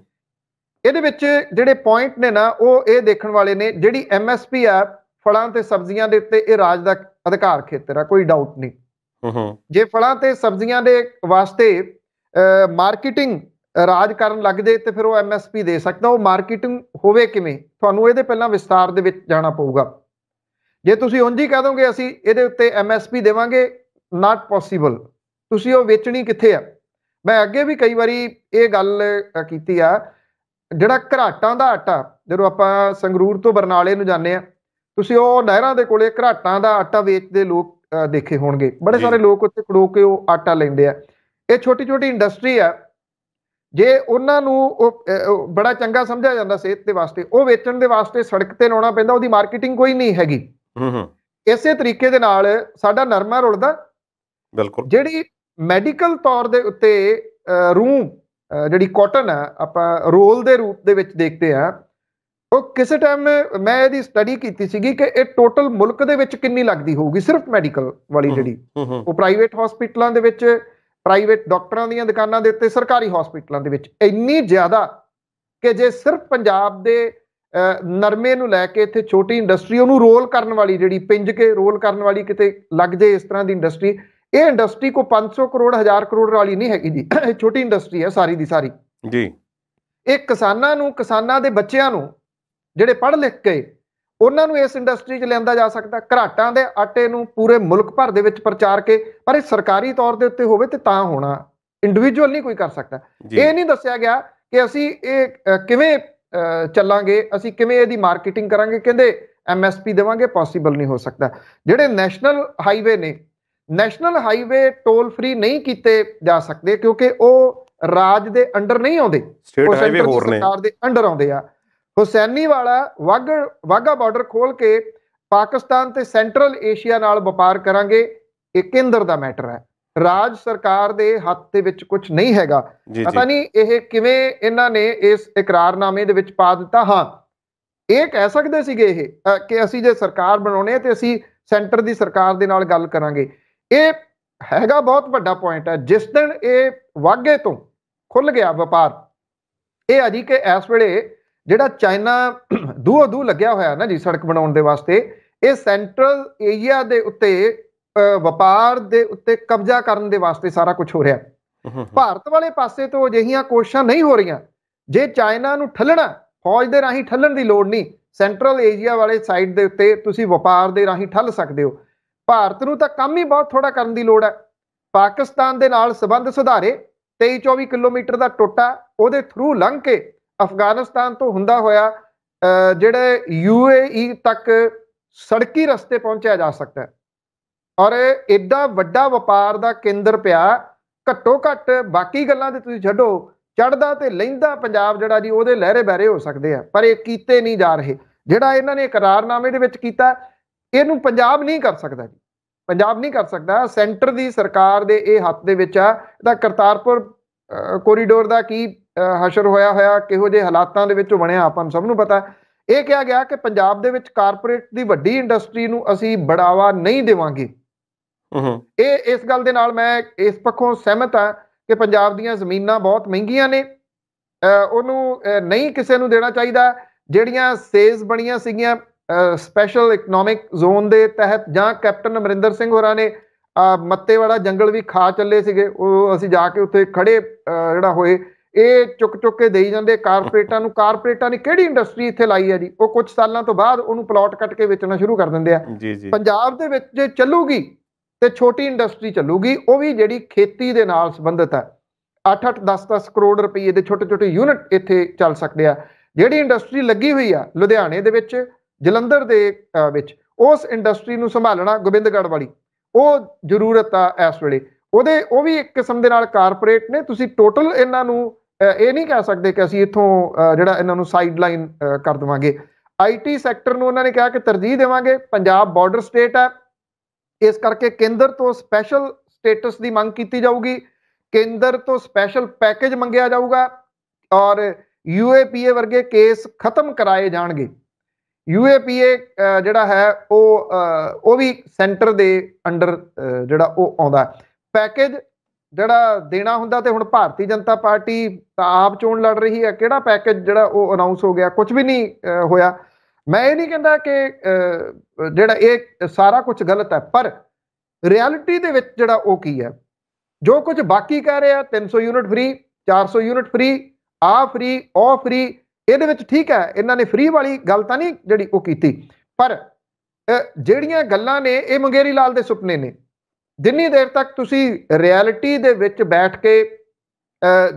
ਇਹਦੇ ਵਿੱਚ ਜਿਹੜੇ ਪੁਆਇੰਟ ਨੇ ਨਾ ਉਹ ਇਹ ਦੇਖਣ ਵਾਲੇ ਨੇ ਜਿਹੜੀ ਐਮਐਸਪੀ ਆ ਫਲਾਂ ਤੇ ਸਬਜ਼ੀਆਂ ਦੇ ਉੱਤੇ ਇਹ ਰਾਜ ਦਾ ਅਧਿਕਾਰ ਖੇਤਰ ਆ ਕੋਈ ਡਾਊਟ ਨਹੀਂ ਹੂੰ ਜੇ ਫਲਾਂ ਤੇ ਸਬਜ਼ੀਆਂ ਦੇ ਵਾਸਤੇ ਮਾਰਕੀਟਿੰਗ ਰਾਜ ਕਰਨ ਲੱਗ ਜੇ ਤੇ ਫਿਰ ਉਹ ਐਮਐਸਪੀ ਦੇ ਸਕਦਾ ਉਹ ਮਾਰਕੀਟਿੰਗ ਹੋਵੇ ਕਿਵੇਂ ਤੁਹਾਨੂੰ ਇਹਦੇ ਪਹਿਲਾਂ ਵਿਸਤਾਰ ਦੇ ਵਿੱਚ ਜਾਣਾ ਪਊਗਾ ਜੇ ਤੁਸੀਂ ਉਂਝ ਹੀ ਕਹ ਦੋਗੇ ਅਸੀਂ ਇਹਦੇ ਉੱਤੇ ਐਮਐਸਪੀ ਦੇਵਾਂਗੇ ਨਾਟ ਪੋਸੀਬਲ ਤੁਸੀਂ ਉਹ ਵੇਚਣੀ ਕਿੱਥੇ ਆ ਮੈਂ ਅੱਗੇ ਵੀ ਕਈ ਵਾਰੀ ਇਹ ਗੱਲ ਕੀਤੀ ਆ ਜਿਹੜਾ ਘਰਾਟਾਂ ਦਾ ਆਟਾ ਜਦੋਂ ਆਪਾਂ ਸੰਗਰੂਰ ਤੋਂ ਬਰਨਾਲੇ ਨੂੰ ਜਾਂਦੇ ਆ ਤੁਸੀਂ ਉਹ ਨਹਿਰਾਂ ਦੇ ਕੋਲੇ ਘਰਾਟਾਂ ਦਾ ਆਟਾ ਵੇਚਦੇ ਲੋਕ ਦੇਖੇ ਹੋਣਗੇ ਬੜੇ ਸਾਰੇ ਲੋਕ ਉੱਥੇ ਖੜੋ ਕੇ ਉਹ ਆਟਾ ਲੈਂਦੇ ਆ ਇਹ ਛੋਟੀ ਛੋਟੀ ਇੰਡਸਟਰੀ ਆ ਜੇ ਉਹਨਾਂ ਨੂੰ ਉਹ ਬੜਾ ਚੰਗਾ ਸਮਝਿਆ ਜਾਂਦਾ ਸਿਹਤ ਦੇ ਵਾਸਤੇ ਉਹ ਵੇਚਣ ਦੇ ਵਾਸਤੇ ਸੜਕ ਤੇ ਲਾਉਣਾ ਪੈਂਦਾ ਉਹਦੀ ਮਾਰਕੀਟਿੰਗ ਕੋਈ ਨਹੀਂ ਹੈਗੀ ਹੂੰ ਹੂੰ ਇਸੇ ਤਰੀਕੇ ਦੇ ਨਾਲ ਸਾਡਾ ਨਰਮਾ ਰੁੜਦਾ ਬਿਲਕੁਲ ਜਿਹੜੀ ਮੈਡੀਕਲ ਤੌਰ ਦੇ ਉੱਤੇ ਰੂਹ ਜਿਹੜੀ ਕਾਟਨ ਆ ਆਪਾਂ ਰੋਲ ਦੇ ਰੂਪ ਦੇ ਵਿੱਚ ਦੇਖਦੇ ਆ ਉਹ ਕਿਸੇ ਟਾਈਮ ਮੈਂ ਇਹਦੀ ਸਟੱਡੀ ਕੀਤੀ ਸੀਗੀ ਕਿ ਇਹ ਟੋਟਲ ਮੁਲਕ ਦੇ ਵਿੱਚ ਕਿੰਨੀ ਲੱਗਦੀ ਹੋਊਗੀ ਸਿਰਫ ਮੈਡੀਕਲ ਵਾਲੀ ਜਿਹੜੀ ਉਹ ਪ੍ਰਾਈਵੇਟ ਹਸਪੀਟਲਾਂ ਦੇ ਵਿੱਚ ਪ੍ਰਾਈਵੇਟ ਡਾਕਟਰਾਂ ਦੀਆਂ ਦੁਕਾਨਾਂ ਦੇ ਉੱਤੇ ਸਰਕਾਰੀ ਹਸਪੀਟਲਾਂ ਦੇ ਵਿੱਚ ਇੰਨੀ ਜ਼ਿਆਦਾ ਕਿ ਜੇ ਸਿਰਫ ਪੰਜਾਬ ਦੇ ਨਰਮੇ ਨੂੰ ਲੈ ਕੇ ਇੱਥੇ ਛੋਟੀ ਇੰਡਸਟਰੀ ਉਹਨੂੰ ਰੋਲ ਕਰਨ ਵਾਲੀ ਜਿਹੜੀ ਪਿੰਜ ਕੇ ਰੋਲ ਕਰਨ ਵਾਲੀ ਕਿਤੇ ਲੱਗ ਜੇ ਇਸ ਤਰ੍ਹਾਂ ਦੀ ਇੰਡਸਟਰੀ ਇਹ ਇੰਡਸਟਰੀ ਕੋ 500 ਕਰੋੜ 1000 ਕਰੋੜ ਵਾਲੀ ਨਹੀਂ ਹੈਗੀ ਜੀ ਇਹ ਛੋਟੀ ਇੰਡਸਟਰੀ ਹੈ ਸਾਰੀ ਦੀ ਸਾਰੀ ਜੀ ਇਹ ਕਿਸਾਨਾਂ ਨੂੰ ਕਿਸਾਨਾਂ ਦੇ ਬੱਚਿਆਂ ਨੂੰ ਜਿਹੜੇ ਪੜ੍ਹ ਲਿਖ ਗਏ ਉਹਨਾਂ ਨੂੰ ਇਸ ਇੰਡਸਟਰੀ 'ਚ ਲਿਆਂਦਾ ਜਾ ਸਕਦਾ ਘਰਾਟਾਂ ਦੇ ਆਟੇ ਨੂੰ ਪੂਰੇ ਮੁਲਕ ਭਰ ਦੇ ਵਿੱਚ ਪ੍ਰਚਾਰ ਕੇ ਪਰ ਇਹ ਸਰਕਾਰੀ ਤੌਰ ਦੇ ਉੱਤੇ ਹੋਵੇ ਤੇ ਤਾਂ ਹੋਣਾ ਇੰਡੀਵਿਜੂਅਲ ਨਹੀਂ ਕੋਈ ਕਰ ਸਕਦਾ ਇਹ ਨਹੀਂ ਦੱਸਿਆ ਗਿਆ ਕਿ ਅਸੀਂ ਇਹ ਕਿਵੇਂ ਚੱਲਾਂਗੇ ਅਸੀਂ ਕਿਵੇਂ ਇਹਦੀ ਮਾਰਕੀਟਿੰਗ ਕਰਾਂਗੇ ਕਹਿੰਦੇ ਐਮਐਸਪੀ ਦੇਵਾਂਗੇ ਪੋਸੀਬਲ ਨਹੀਂ ਹੋ ਸਕਦਾ ਜਿਹੜੇ ਨੈਸ਼ਨਲ ਹਾਈਵੇ ਨੇ ਨੈਸ਼ਨਲ ਹਾਈਵੇ ਟੋਲ ਫ੍ਰੀ ਨਹੀਂ ਕੀਤੇ ਜਾ ਸਕਦੇ ਕਿਉਂਕਿ ਉਹ ਰਾਜ ਦੇ ਅੰਡਰ ਨਹੀਂ ਆਉਂਦੇ ਸਟੇਟ ਹਾਈਵੇ ਹੋਰ ਨੇ ਸਰਕਾਰ ਦੇ ਅੰਡਰ ਆਉਂਦੇ ਆ ਹੁਸੈਨੀ ਵਾਲਾ ਵਾਗ ਵਾਗਾ ਬਾਰਡਰ ਖੋਲ ਕੇ ਪਾਕਿਸਤਾਨ ਤੇ ਸੈਂਟਰਲ ਏਸ਼ੀਆ ਨਾਲ ਵਪਾਰ ਕਰਾਂਗੇ ਇਹ ਕੇਂਦਰ ਦਾ ਮੈਟਰ ਹੈ ਰਾਜ ਸਰਕਾਰ ਦੇ ਹੱਥ ਦੇ ਵਿੱਚ ਕੁਝ ਨਹੀਂ ਹੈਗਾ ਪਤਾ ਨਹੀਂ ਇਹ ਕਿਵੇਂ ਇਹਨਾਂ ਨੇ ਇਸ ਇਕਰਾਰਨਾਮੇ ਦੇ ਵਿੱਚ ਪਾ ਦਿੱਤਾ ਹਾਂ ਇਹ ਕਹਿ ਸਕਦੇ ਸੀਗੇ ਇਹ ਕਿ ਅਸੀਂ ਜੇ ਸਰਕਾਰ ਬਣਾਉਣੇ ਤੇ ਅਸੀਂ ਸੈਂਟਰ ਦੀ ਸਰਕਾਰ ਦੇ ਨਾਲ ਗੱਲ ਕਰਾਂਗੇ ਇਹ ਹੈਗਾ ਬਹੁਤ ਵੱਡਾ ਪੁਆਇੰਟ ਹੈ ਜਿਸ ਦਿਨ ਇਹ ਵਾਗੇ ਤੋਂ ਖੁੱਲ ਗਿਆ ਵਪਾਰ ਇਹ ਆ ਜੀ ਕਿ ਇਸ ਵੇਲੇ ਜਿਹੜਾ ਚਾਈਨਾ ਦੂਹ ਦੂ ਲੱਗਿਆ ਹੋਇਆ ਨਾ ਜੀ ਸੜਕ ਬਣਾਉਣ ਦੇ ਵਾਸਤੇ ਇਹ ਸੈਂਟਰਲ ਏਰੀਆ ਦੇ ਉੱਤੇ ਵਪਾਰ ਦੇ ਉੱਤੇ ਕਬਜ਼ਾ ਕਰਨ ਦੇ ਵਾਸਤੇ ਸਾਰਾ ਕੁਝ ਹੋ ਰਿਹਾ ਭਾਰਤ ਵਾਲੇ ਪਾਸੇ ਤੋਂ ਅਜਿਹੀਆਂ ਕੋਸ਼ਿਸ਼ਾਂ ਨਹੀਂ ਹੋ ਰਹੀਆਂ ਜੇ ਚਾਈਨਾ ਨੂੰ ਠੱਲਣਾ ਫੌਜ ਦੇ ਰਾਹੀਂ ਠੱਲਣ ਦੀ ਲੋੜ ਨਹੀਂ ਸੈਂਟਰਲ ਏਰੀਆ ਵਾਲੇ ਸਾਈਡ ਦੇ ਉੱਤੇ ਤੁਸੀਂ ਵਪਾਰ ਦੇ ਰਾਹੀਂ ਠੱਲ ਸਕਦੇ ਹੋ ਭਾਰਤ ਨੂੰ ਤਾਂ ਕੰਮ ਹੀ ਬਹੁਤ ਥੋੜਾ ਕਰਨ ਦੀ ਲੋੜ ਹੈ ਪਾਕਿਸਤਾਨ ਦੇ ਨਾਲ ਸਬੰਧ ਸੁਧਾਰੇ 23 24 ਕਿਲੋਮੀਟਰ ਦਾ ਟੋਟਾ ਉਹਦੇ ਥਰੂ ਲੰਘ ਕੇ ਅਫਗਾਨਿਸਤਾਨ ਤੋਂ ਹੁੰਦਾ ਹੋਇਆ ਜਿਹੜੇ ਯੂਏਈ ਤੱਕ ਸੜਕੀ ਰਸਤੇ ਪਹੁੰਚਿਆ ਜਾ ਸਕਦਾ ਹੈ ਔਰ ਇਹਦਾ ਵੱਡਾ ਵਪਾਰ ਦਾ ਕੇਂਦਰ ਪਿਆ ਘੱਟੋ ਘੱਟ ਬਾਕੀ ਗੱਲਾਂ ਤੇ ਤੁਸੀਂ ਛੱਡੋ ਚੜਦਾ ਤੇ ਲੈਂਦਾ ਪੰਜਾਬ ਜਿਹੜਾ ਜੀ ਉਹਦੇ ਲਹਿਰੇ ਬਹਿਰੇ ਹੋ ਸਕਦੇ ਆ ਪਰ ਇਹ ਕੀਤੇ ਨਹੀਂ ਜਾ ਰਹੇ ਜਿਹੜਾ ਇਹਨਾਂ ਨੇ ਇਕਰਾਰਨਾਮੇ ਦੇ ਵਿੱਚ ਕੀਤਾ ਇਹਨੂੰ ਪੰਜਾਬ ਨਹੀਂ ਕਰ ਸਕਦਾ ਜੀ ਪੰਜਾਬ ਨਹੀਂ ਕਰ ਸਕਦਾ ਸੈਂਟਰ ਦੀ ਸਰਕਾਰ ਦੇ ਇਹ ਹੱਥ ਦੇ ਵਿੱਚ ਆ ਇਹਦਾ ਕਰਤਾਰਪੁਰ ਕੋਰੀਡੋਰ ਦਾ ਕੀ ਹਸ਼ਰ ਹੋਇਆ ਹੋਇਆ ਕਿਹੋ ਜਿਹੇ ਹਾਲਾਤਾਂ ਦੇ ਵਿੱਚ ਬਣਿਆ ਆਪਾਂ ਸਭ ਨੂੰ ਪਤਾ ਇਹ ਕਿਹਾ ਗਿਆ ਕਿ ਪੰਜਾਬ ਦੇ ਵਿੱਚ ਕਾਰਪੋਰੇਟ ਦੀ ਵੱਡੀ ਇੰਡਸਟਰੀ ਨੂੰ ਅਸੀਂ ਬੜਾਵਾ ਨਹੀਂ ਦੇਵਾਂਗੇ ਇਹ ਇਸ ਗੱਲ ਦੇ ਨਾਲ ਮੈਂ ਇਸ ਪੱਖੋਂ ਸਹਿਮਤ ਹਾਂ ਕਿ ਪੰਜਾਬ ਦੀਆਂ ਜ਼ਮੀਨਾਂ ਬਹੁਤ ਮਹਿੰਗੀਆਂ ਨੇ ਉਹਨੂੰ ਨਹੀਂ ਕਿਸੇ ਨੂੰ ਦੇਣਾ ਚਾਹੀਦਾ ਜਿਹੜੀਆਂ ਸੇਜ਼ ਬਣੀਆਂ ਸੀਗੀਆਂ ਸਪੈਸ਼ਲ ਇਕਨੋਮਿਕ ਜ਼ੋਨ ਦੇ ਤਹਿਤ ਜਾਂ ਕੈਪਟਨ ਅਮਰਿੰਦਰ ਸਿੰਘ ਹੋਰਾਂ ਨੇ ਮੱਤੇਵਾੜਾ ਜੰਗਲ ਵੀ ਖਾ ਚੱਲੇ ਸੀਗੇ ਉਹ ਅਸੀਂ ਜਾ ਕੇ ਉੱਥੇ ਖੜੇ ਜਿਹੜਾ ਹੋਏ ਇਹ ਚੁੱਕ ਚੁੱਕ ਕੇ ਦੇਈ ਜਾਂਦੇ ਕਾਰਪੋਰੇਟਾਂ ਨੂੰ ਕਾਰਪੋਰੇਟਾਂ ਨੇ ਕਿਹੜੀ ਇੰਡਸਟਰੀ ਇੱਥੇ ਲਾਈ ਹੈ ਜੀ ਉਹ ਕੁਝ ਸਾਲਾਂ ਤੋਂ ਬਾਅਦ ਉਹਨੂੰ ਪਲਾਟ ਕੱਟ ਕੇ ਵੇਚਣਾ ਸ਼ੁਰੂ ਕਰ ਦਿੰਦੇ ਆ ਪੰਜਾਬ ਦੇ ਵਿੱਚ ਜੇ ਚੱਲੂਗੀ ਤੇ ਛੋਟੀ ਇੰਡਸਟਰੀ ਚੱਲੂਗੀ ਉਹ ਵੀ ਜਿਹੜੀ ਖੇਤੀ ਦੇ ਨਾਲ ਸੰਬੰਧਿਤ ਹੈ 8-8 10-10 ਕਰੋੜ ਰੁਪਏ ਦੇ ਛੋਟੇ-ਛੋਟੇ ਯੂਨਿਟ ਇੱਥੇ ਚੱਲ ਸਕਦੇ ਆ ਜਿਹੜੀ ਇੰਡਸਟਰੀ ਲੱਗੀ ਹੋਈ ਆ ਲੁਧਿਆਣੇ ਦੇ ਵਿੱਚ ਜਲੰਧਰ ਦੇ ਵਿੱਚ ਉਸ ਇੰਡਸਟਰੀ ਨੂੰ ਸੰਭਾਲਣਾ ਗੋਬਿੰਦਗੜ ਵਾਲੀ ਉਹ ਜ਼ਰੂਰਤ ਆ ਇਸ ਵੇਲੇ ਉਹਦੇ ਉਹ ਵੀ ਇੱਕ ਕਿਸਮ ਦੇ ਨਾਲ ਕਾਰਪੋਰੇਟ ਨੇ ਤੁਸੀਂ ਟੋਟਲ ਇਹਨਾਂ ਨੂੰ ਇਹ ਨਹੀਂ ਕਹਿ ਸਕਦੇ ਕਿ ਅਸੀਂ ਇੱਥੋਂ ਜਿਹੜਾ ਇਹਨਾਂ ਨੂੰ ਸਾਈਡ ਲਾਈਨ ਕਰ ਦਵਾਂਗੇ ਆਈਟੀ ਸੈਕਟਰ ਨੂੰ ਉਹਨਾਂ ਨੇ ਕਿਹਾ ਕਿ ਤਰਜੀਹ ਦੇਵਾਂਗੇ ਪੰਜਾਬ ਬਾਰਡਰ ਸਟੇਟ ਹੈ ਇਸ ਕਰਕੇ ਕੇਂਦਰ ਤੋਂ ਸਪੈਸ਼ਲ ਸਟੇਟਸ ਦੀ ਮੰਗ ਕੀਤੀ ਜਾਊਗੀ ਕੇਂਦਰ ਤੋਂ ਸਪੈਸ਼ਲ ਪੈਕੇਜ ਮੰਗਿਆ ਜਾਊਗਾ ਔਰ ਯੂਏਪੀਏ ਵਰਗੇ ਕੇਸ ਖਤਮ ਕਰਾਏ ਜਾਣਗੇ ਯੂਏਪੀਏ ਜਿਹੜਾ ਹੈ ਉਹ ਉਹ ਵੀ ਸੈਂਟਰ ਦੇ ਅੰਡਰ ਜਿਹੜਾ ਉਹ ਆਉਂਦਾ ਪੈਕੇਜ ਜਿਹੜਾ ਦੇਣਾ ਹੁੰਦਾ ਤੇ ਹੁਣ ਭਾਰਤੀ ਜਨਤਾ ਪਾਰਟੀ ਤਾਂ ਆਪ ਚੋਣ ਲੜ ਰਹੀ ਹੈ ਕਿਹੜਾ ਪੈਕੇਜ ਜਿਹੜਾ ਉਹ ਅਨਾਉਂਸ ਹੋ ਗਿਆ ਕੁਝ ਵੀ ਨਹੀਂ ਹੋਇਆ ਮੈਂ ਇਹ ਨਹੀਂ ਕਹਿੰਦਾ ਕਿ ਜਿਹੜਾ ਇਹ ਸਾਰਾ ਕੁਝ ਗਲਤ ਹੈ ਪਰ ਰਿਐਲਿਟੀ ਦੇ ਵਿੱਚ ਜਿਹੜਾ ਉਹ ਕੀ ਹੈ ਜੋ ਕੁਝ ਬਾਕੀ ਕਹਿ ਰਿਹਾ 300 ਯੂਨਿਟ ਫ੍ਰੀ 400 ਯੂਨਿਟ ਫ੍ਰੀ ਆ ਫ੍ਰੀ ਆਫ ਫ੍ਰੀ ਇਹਦੇ ਵਿੱਚ ਠੀਕ ਹੈ ਇਹਨਾਂ ਨੇ ਫ੍ਰੀ ਵਾਲੀ ਗੱਲ ਤਾਂ ਨਹੀਂ ਜਿਹੜੀ ਉਹ ਕੀਤੀ ਪਰ ਜਿਹੜੀਆਂ ਗੱਲਾਂ ਨੇ ਇਹ ਮੰਗੇਰੀ ਲਾਲ ਦੇ ਸੁਪਨੇ ਨੇ ਜਿੰਨੀ ਦੇਰ ਤੱਕ ਤੁਸੀਂ ਰਿਐਲਿਟੀ ਦੇ ਵਿੱਚ ਬੈਠ ਕੇ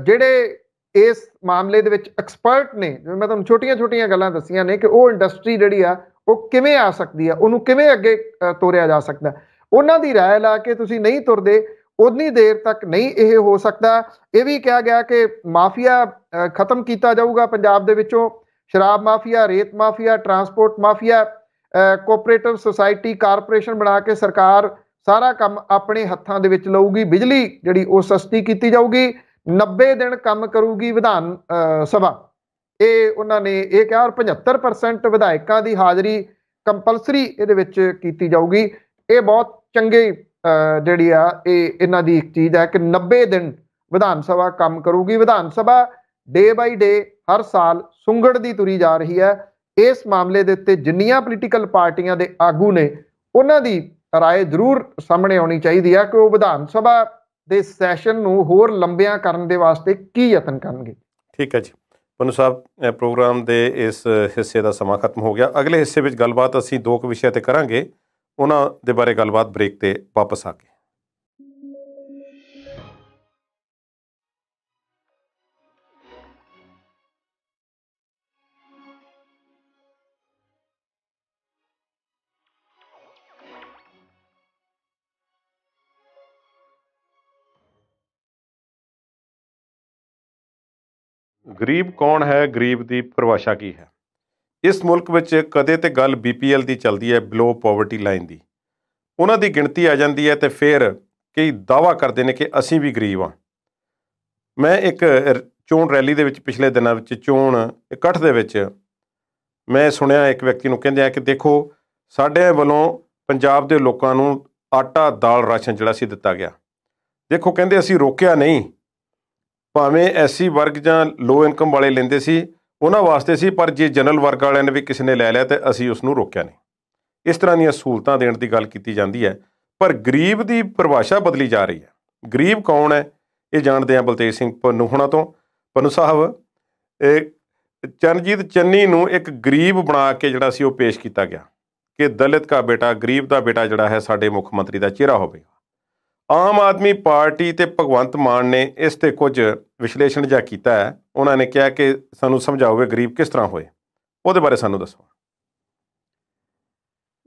ਜਿਹੜੇ ਇਸ ਮਾਮਲੇ ਦੇ ਵਿੱਚ ਐਕਸਪਰਟ ਨੇ ਜਿਵੇਂ ਮੈਂ ਤੁਹਾਨੂੰ ਛੋਟੀਆਂ-ਛੋਟੀਆਂ ਗੱਲਾਂ ਦੱਸੀਆਂ ਨੇ ਕਿ ਉਹ ਇੰਡਸਟਰੀ ਜਿਹੜੀ ਆ ਉਹ ਕਿਵੇਂ ਆ ਸਕਦੀ ਆ ਉਹਨੂੰ ਕਿਵੇਂ ਅੱਗੇ ਤੋਰਿਆ ਜਾ ਸਕਦਾ ਉਹਨਾਂ ਦੀ رائے ਲਾ ਕੇ ਤੁਸੀਂ ਨਹੀਂ ਤੁਰਦੇ ਉਨੀ ਦੇਰ ਤੱਕ ਨਹੀਂ ਇਹ ਹੋ ਸਕਦਾ ਇਹ ਵੀ ਕਿਹਾ ਗਿਆ ਕਿ ਮਾਫੀਆ ਖਤਮ ਕੀਤਾ ਜਾਊਗਾ ਪੰਜਾਬ ਦੇ ਵਿੱਚੋਂ ਸ਼ਰਾਬ ਮਾਫੀਆ ਰੇਤ mafia transport mafia cooperative society corporation ਬਣਾ ਕੇ ਸਰਕਾਰ ਸਾਰਾ ਕੰਮ ਆਪਣੇ ਹੱਥਾਂ ਦੇ ਵਿੱਚ ਲਊਗੀ ਬਿਜਲੀ ਜਿਹੜੀ ਉਹ ਸਸਤੀ ਕੀਤੀ ਜਾਊਗੀ 90 ਦਿਨ ਕੰਮ ਕਰੂਗੀ ਵਿਧਾਨ ਸਭਾ ਇਹ ਉਹਨਾਂ ਨੇ ਇਹ ਕਿਹਾ 75% ਵਿਧਾਇਕਾਂ ਦੀ ਹਾਜ਼ਰੀ ਕੰਪਲਸਰੀ ਇਹਦੇ ਵਿੱਚ ਕੀਤੀ ਜਾਊਗੀ ਇਹ ਬਹੁਤ ਚੰਗੇ ਜਿਹੜੀ ਆ ਇਹ ਇਹਨਾਂ ਦੀ ਇੱਕ ਚੀਜ਼ ਹੈ ਕਿ 90 ਦਿਨ ਵਿਧਾਨ ਸਭਾ ਕੰਮ ਕਰੂਗੀ ਵਿਧਾਨ ਸਭਾ ਡੇ ਬਾਈ ਡੇ ਹਰ ਸਾਲ ਸੁੰਗੜ ਦੀ ਤੁਰੀ ਜਾ ਰਹੀ ਹੈ ਇਸ ਮਾਮਲੇ ਦੇ ਉੱਤੇ ਜਿੰਨੀਆਂ ਪੋਲੀਟੀਕਲ ਪਾਰਟੀਆਂ ਦੇ ਆਗੂ ਨੇ ਉਹਨਾਂ ਦੀ ਰਾਏ ਜ਼ਰੂਰ ਸਾਹਮਣੇ ਆਉਣੀ ਚਾਹੀਦੀ ਆ ਕਿ ਉਹ ਵਿਧਾਨ ਸਭਾ ਦੇ ਸੈਸ਼ਨ ਨੂੰ ਹੋਰ ਲੰਬਿਆਂ ਕਰਨ ਦੇ ਵਾਸਤੇ ਕੀ ਯਤਨ ਕਰਨਗੇ ਠੀਕ ਹੈ ਜੀ ਪੰਨੂ ਸਾਹਿਬ ਪ੍ਰੋਗਰਾਮ ਦੇ ਇਸ ਹਿੱਸੇ ਦਾ ਸਮਾਂ ਖਤਮ ਹੋ ਗਿਆ ਅਗਲੇ ਹਿੱਸੇ ਵਿੱਚ ਗੱਲਬਾਤ ਅਸੀਂ ਦੋ ਕੁ ਵਿਸ਼ਿਆਂ ਤੇ ਕਰਾਂਗੇ ਉਹਨਾਂ ਦੇ ਬਾਰੇ ਗੱਲਬਾਤ ਬ੍ਰੇਕ ਤੇ ਵਾਪਸ ਆ ਕੇ ਗਰੀਬ ਕੌਣ ਹੈ ਗਰੀਬ ਦੀ ਪਰਿਭਾਸ਼ਾ ਕੀ ਹੈ ਇਸ ਮੁਲਕ ਵਿੱਚ ਕਦੇ ਤੇ ਗੱਲ ਬੀਪੀਐਲ ਦੀ ਚੱਲਦੀ ਹੈ ਬਲੋ ਪਾਵਰਟੀ ਲਾਈਨ ਦੀ ਉਹਨਾਂ ਦੀ ਗਿਣਤੀ ਆ ਜਾਂਦੀ ਹੈ ਤੇ ਫਿਰ ਕਈ ਦਾਵਾ ਕਰਦੇ ਨੇ ਕਿ ਅਸੀਂ ਵੀ ਗਰੀਬ ਆ ਮੈਂ ਇੱਕ ਚੋਣ ਰੈਲੀ ਦੇ ਵਿੱਚ ਪਿਛਲੇ ਦਿਨਾਂ ਵਿੱਚ ਚੋਣ ਇਕੱਠ ਦੇ ਵਿੱਚ ਮੈਂ ਸੁਣਿਆ ਇੱਕ ਵਿਅਕਤੀ ਨੂੰ ਕਹਿੰਦੇ ਆ ਕਿ ਦੇਖੋ ਸਾਡੇ ਵੱਲੋਂ ਪੰਜਾਬ ਦੇ ਲੋਕਾਂ ਨੂੰ ਆਟਾ ਦਾਲ ਰਾਸ਼ਨ ਜਿਹੜਾ ਸੀ ਦਿੱਤਾ ਗਿਆ ਦੇਖੋ ਕਹਿੰਦੇ ਅਸੀਂ ਰੋਕਿਆ ਨਹੀਂ ਭਾਵੇਂ ਐਸੀ ਵਰਗ ਜਾਂ ਲੋ ਇਨਕਮ ਵਾਲੇ ਲੈਂਦੇ ਸੀ ਉਹਨਾਂ ਵਾਸਤੇ ਸੀ ਪਰ ਜੇ ਜਨਰਲ ਵਰਗ ਵਾਲਿਆਂ ਨੇ ਵੀ ਕਿਸੇ ਨੇ ਲੈ ਲਿਆ ਤੇ ਅਸੀਂ ਉਸ ਨੂੰ ਰੋਕਿਆ ਨਹੀਂ ਇਸ ਤਰ੍ਹਾਂ ਦੀਆਂ ਸਹੂਲਤਾਂ ਦੇਣ ਦੀ ਗੱਲ ਕੀਤੀ ਜਾਂਦੀ ਹੈ ਪਰ ਗਰੀਬ ਦੀ ਪਰਿਭਾਸ਼ਾ ਬਦਲੀ ਜਾ ਰਹੀ ਹੈ ਗਰੀਬ ਕੌਣ ਹੈ ਇਹ ਜਾਣਦੇ ਆ ਬਲਤੇਜ ਸਿੰਘ ਪਨੂਹਣਾ ਤੋਂ ਪਨੂ ਸਾਹਿਬ ਇਹ ਚਰਨਜੀਤ ਚੰਨੀ ਨੂੰ ਇੱਕ ਗਰੀਬ ਬਣਾ ਕੇ ਜਿਹੜਾ ਸੀ ਉਹ ਪੇਸ਼ ਕੀਤਾ ਗਿਆ ਕਿ ਦਲਿਤ ਦਾ ਬੇਟਾ ਗਰੀਬ ਦਾ ਬੇਟਾ ਜਿਹੜਾ ਹੈ ਸਾਡੇ ਮੁੱਖ ਮੰਤਰੀ ਦਾ ਚਿਹਰਾ ਹੋਵੇ ਆਮ ਆਦਮੀ ਪਾਰਟੀ ਤੇ ਭਗਵੰਤ ਮਾਨ ਨੇ ਇਸ ਤੇ ਕੁਝ ਵਿਸ਼ਲੇਸ਼ਣ ਜਾਂ ਕੀਤਾ ਹੈ ਉਹਨਾਂ ਨੇ ਕਿਹਾ ਕਿ ਸਾਨੂੰ ਸਮਝਾਓਗੇ ਗਰੀਬ ਕਿਸ ਤਰ੍ਹਾਂ ਹੋਏ ਉਹਦੇ ਬਾਰੇ ਸਾਨੂੰ ਦੱਸੋ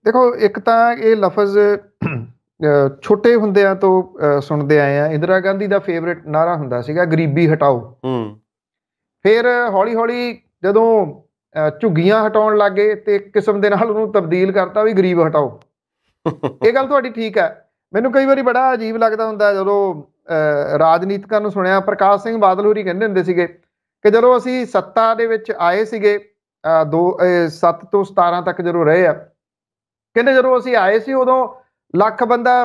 ਦੇਖੋ ਇੱਕ ਤਾਂ ਇਹ ਲਫ਼ਜ਼ ਛੋਟੇ ਹੁੰਦਿਆਂ ਤੋਂ ਸੁਣਦੇ ਆਏ ਆ ਇੰਦਰਾ ਗਾਂਧੀ ਦਾ ਫੇਵਰਿਟ ਨਾਰਾ ਹੁੰਦਾ ਸੀਗਾ ਗਰੀਬੀ ਹਟਾਓ ਹੂੰ ਫਿਰ ਹੌਲੀ ਹੌਲੀ ਜਦੋਂ ਝੁੱਗੀਆਂ ਹਟਾਉਣ ਲੱਗੇ ਤੇ ਇੱਕ ਕਿਸਮ ਦੇ ਨਾਲ ਉਹਨੂੰ ਤਬਦੀਲ ਕਰਤਾ ਵੀ ਗਰੀਬ ਹਟਾਓ ਇਹ ਗੱਲ ਤੁਹਾਡੀ ਠੀਕ ਹੈ ਮੈਨੂੰ ਕਈ ਵਾਰੀ ਬੜਾ ਅਜੀਬ ਲੱਗਦਾ ਹੁੰਦਾ ਜਦੋਂ ਰਾਜਨੀਤਿਕਾਂ ਨੂੰ ਸੁਣਿਆ ਪ੍ਰਕਾਸ਼ ਸਿੰਘ ਬਾਦਲ ਹੋਰੀ ਕਹਿੰਦੇ ਹੁੰਦੇ ਸੀਗੇ ਕਿ ਜਦੋਂ ਅਸੀਂ ਸੱਤਾ ਦੇ ਵਿੱਚ ਆਏ ਸੀਗੇ ਦੋ 7 ਤੋਂ 17 ਤੱਕ ਜਦੋਂ ਰਹੇ ਆ ਕਹਿੰਦੇ ਜਦੋਂ ਅਸੀਂ ਆਏ ਸੀ ਉਦੋਂ ਲੱਖ ਬੰਦਾ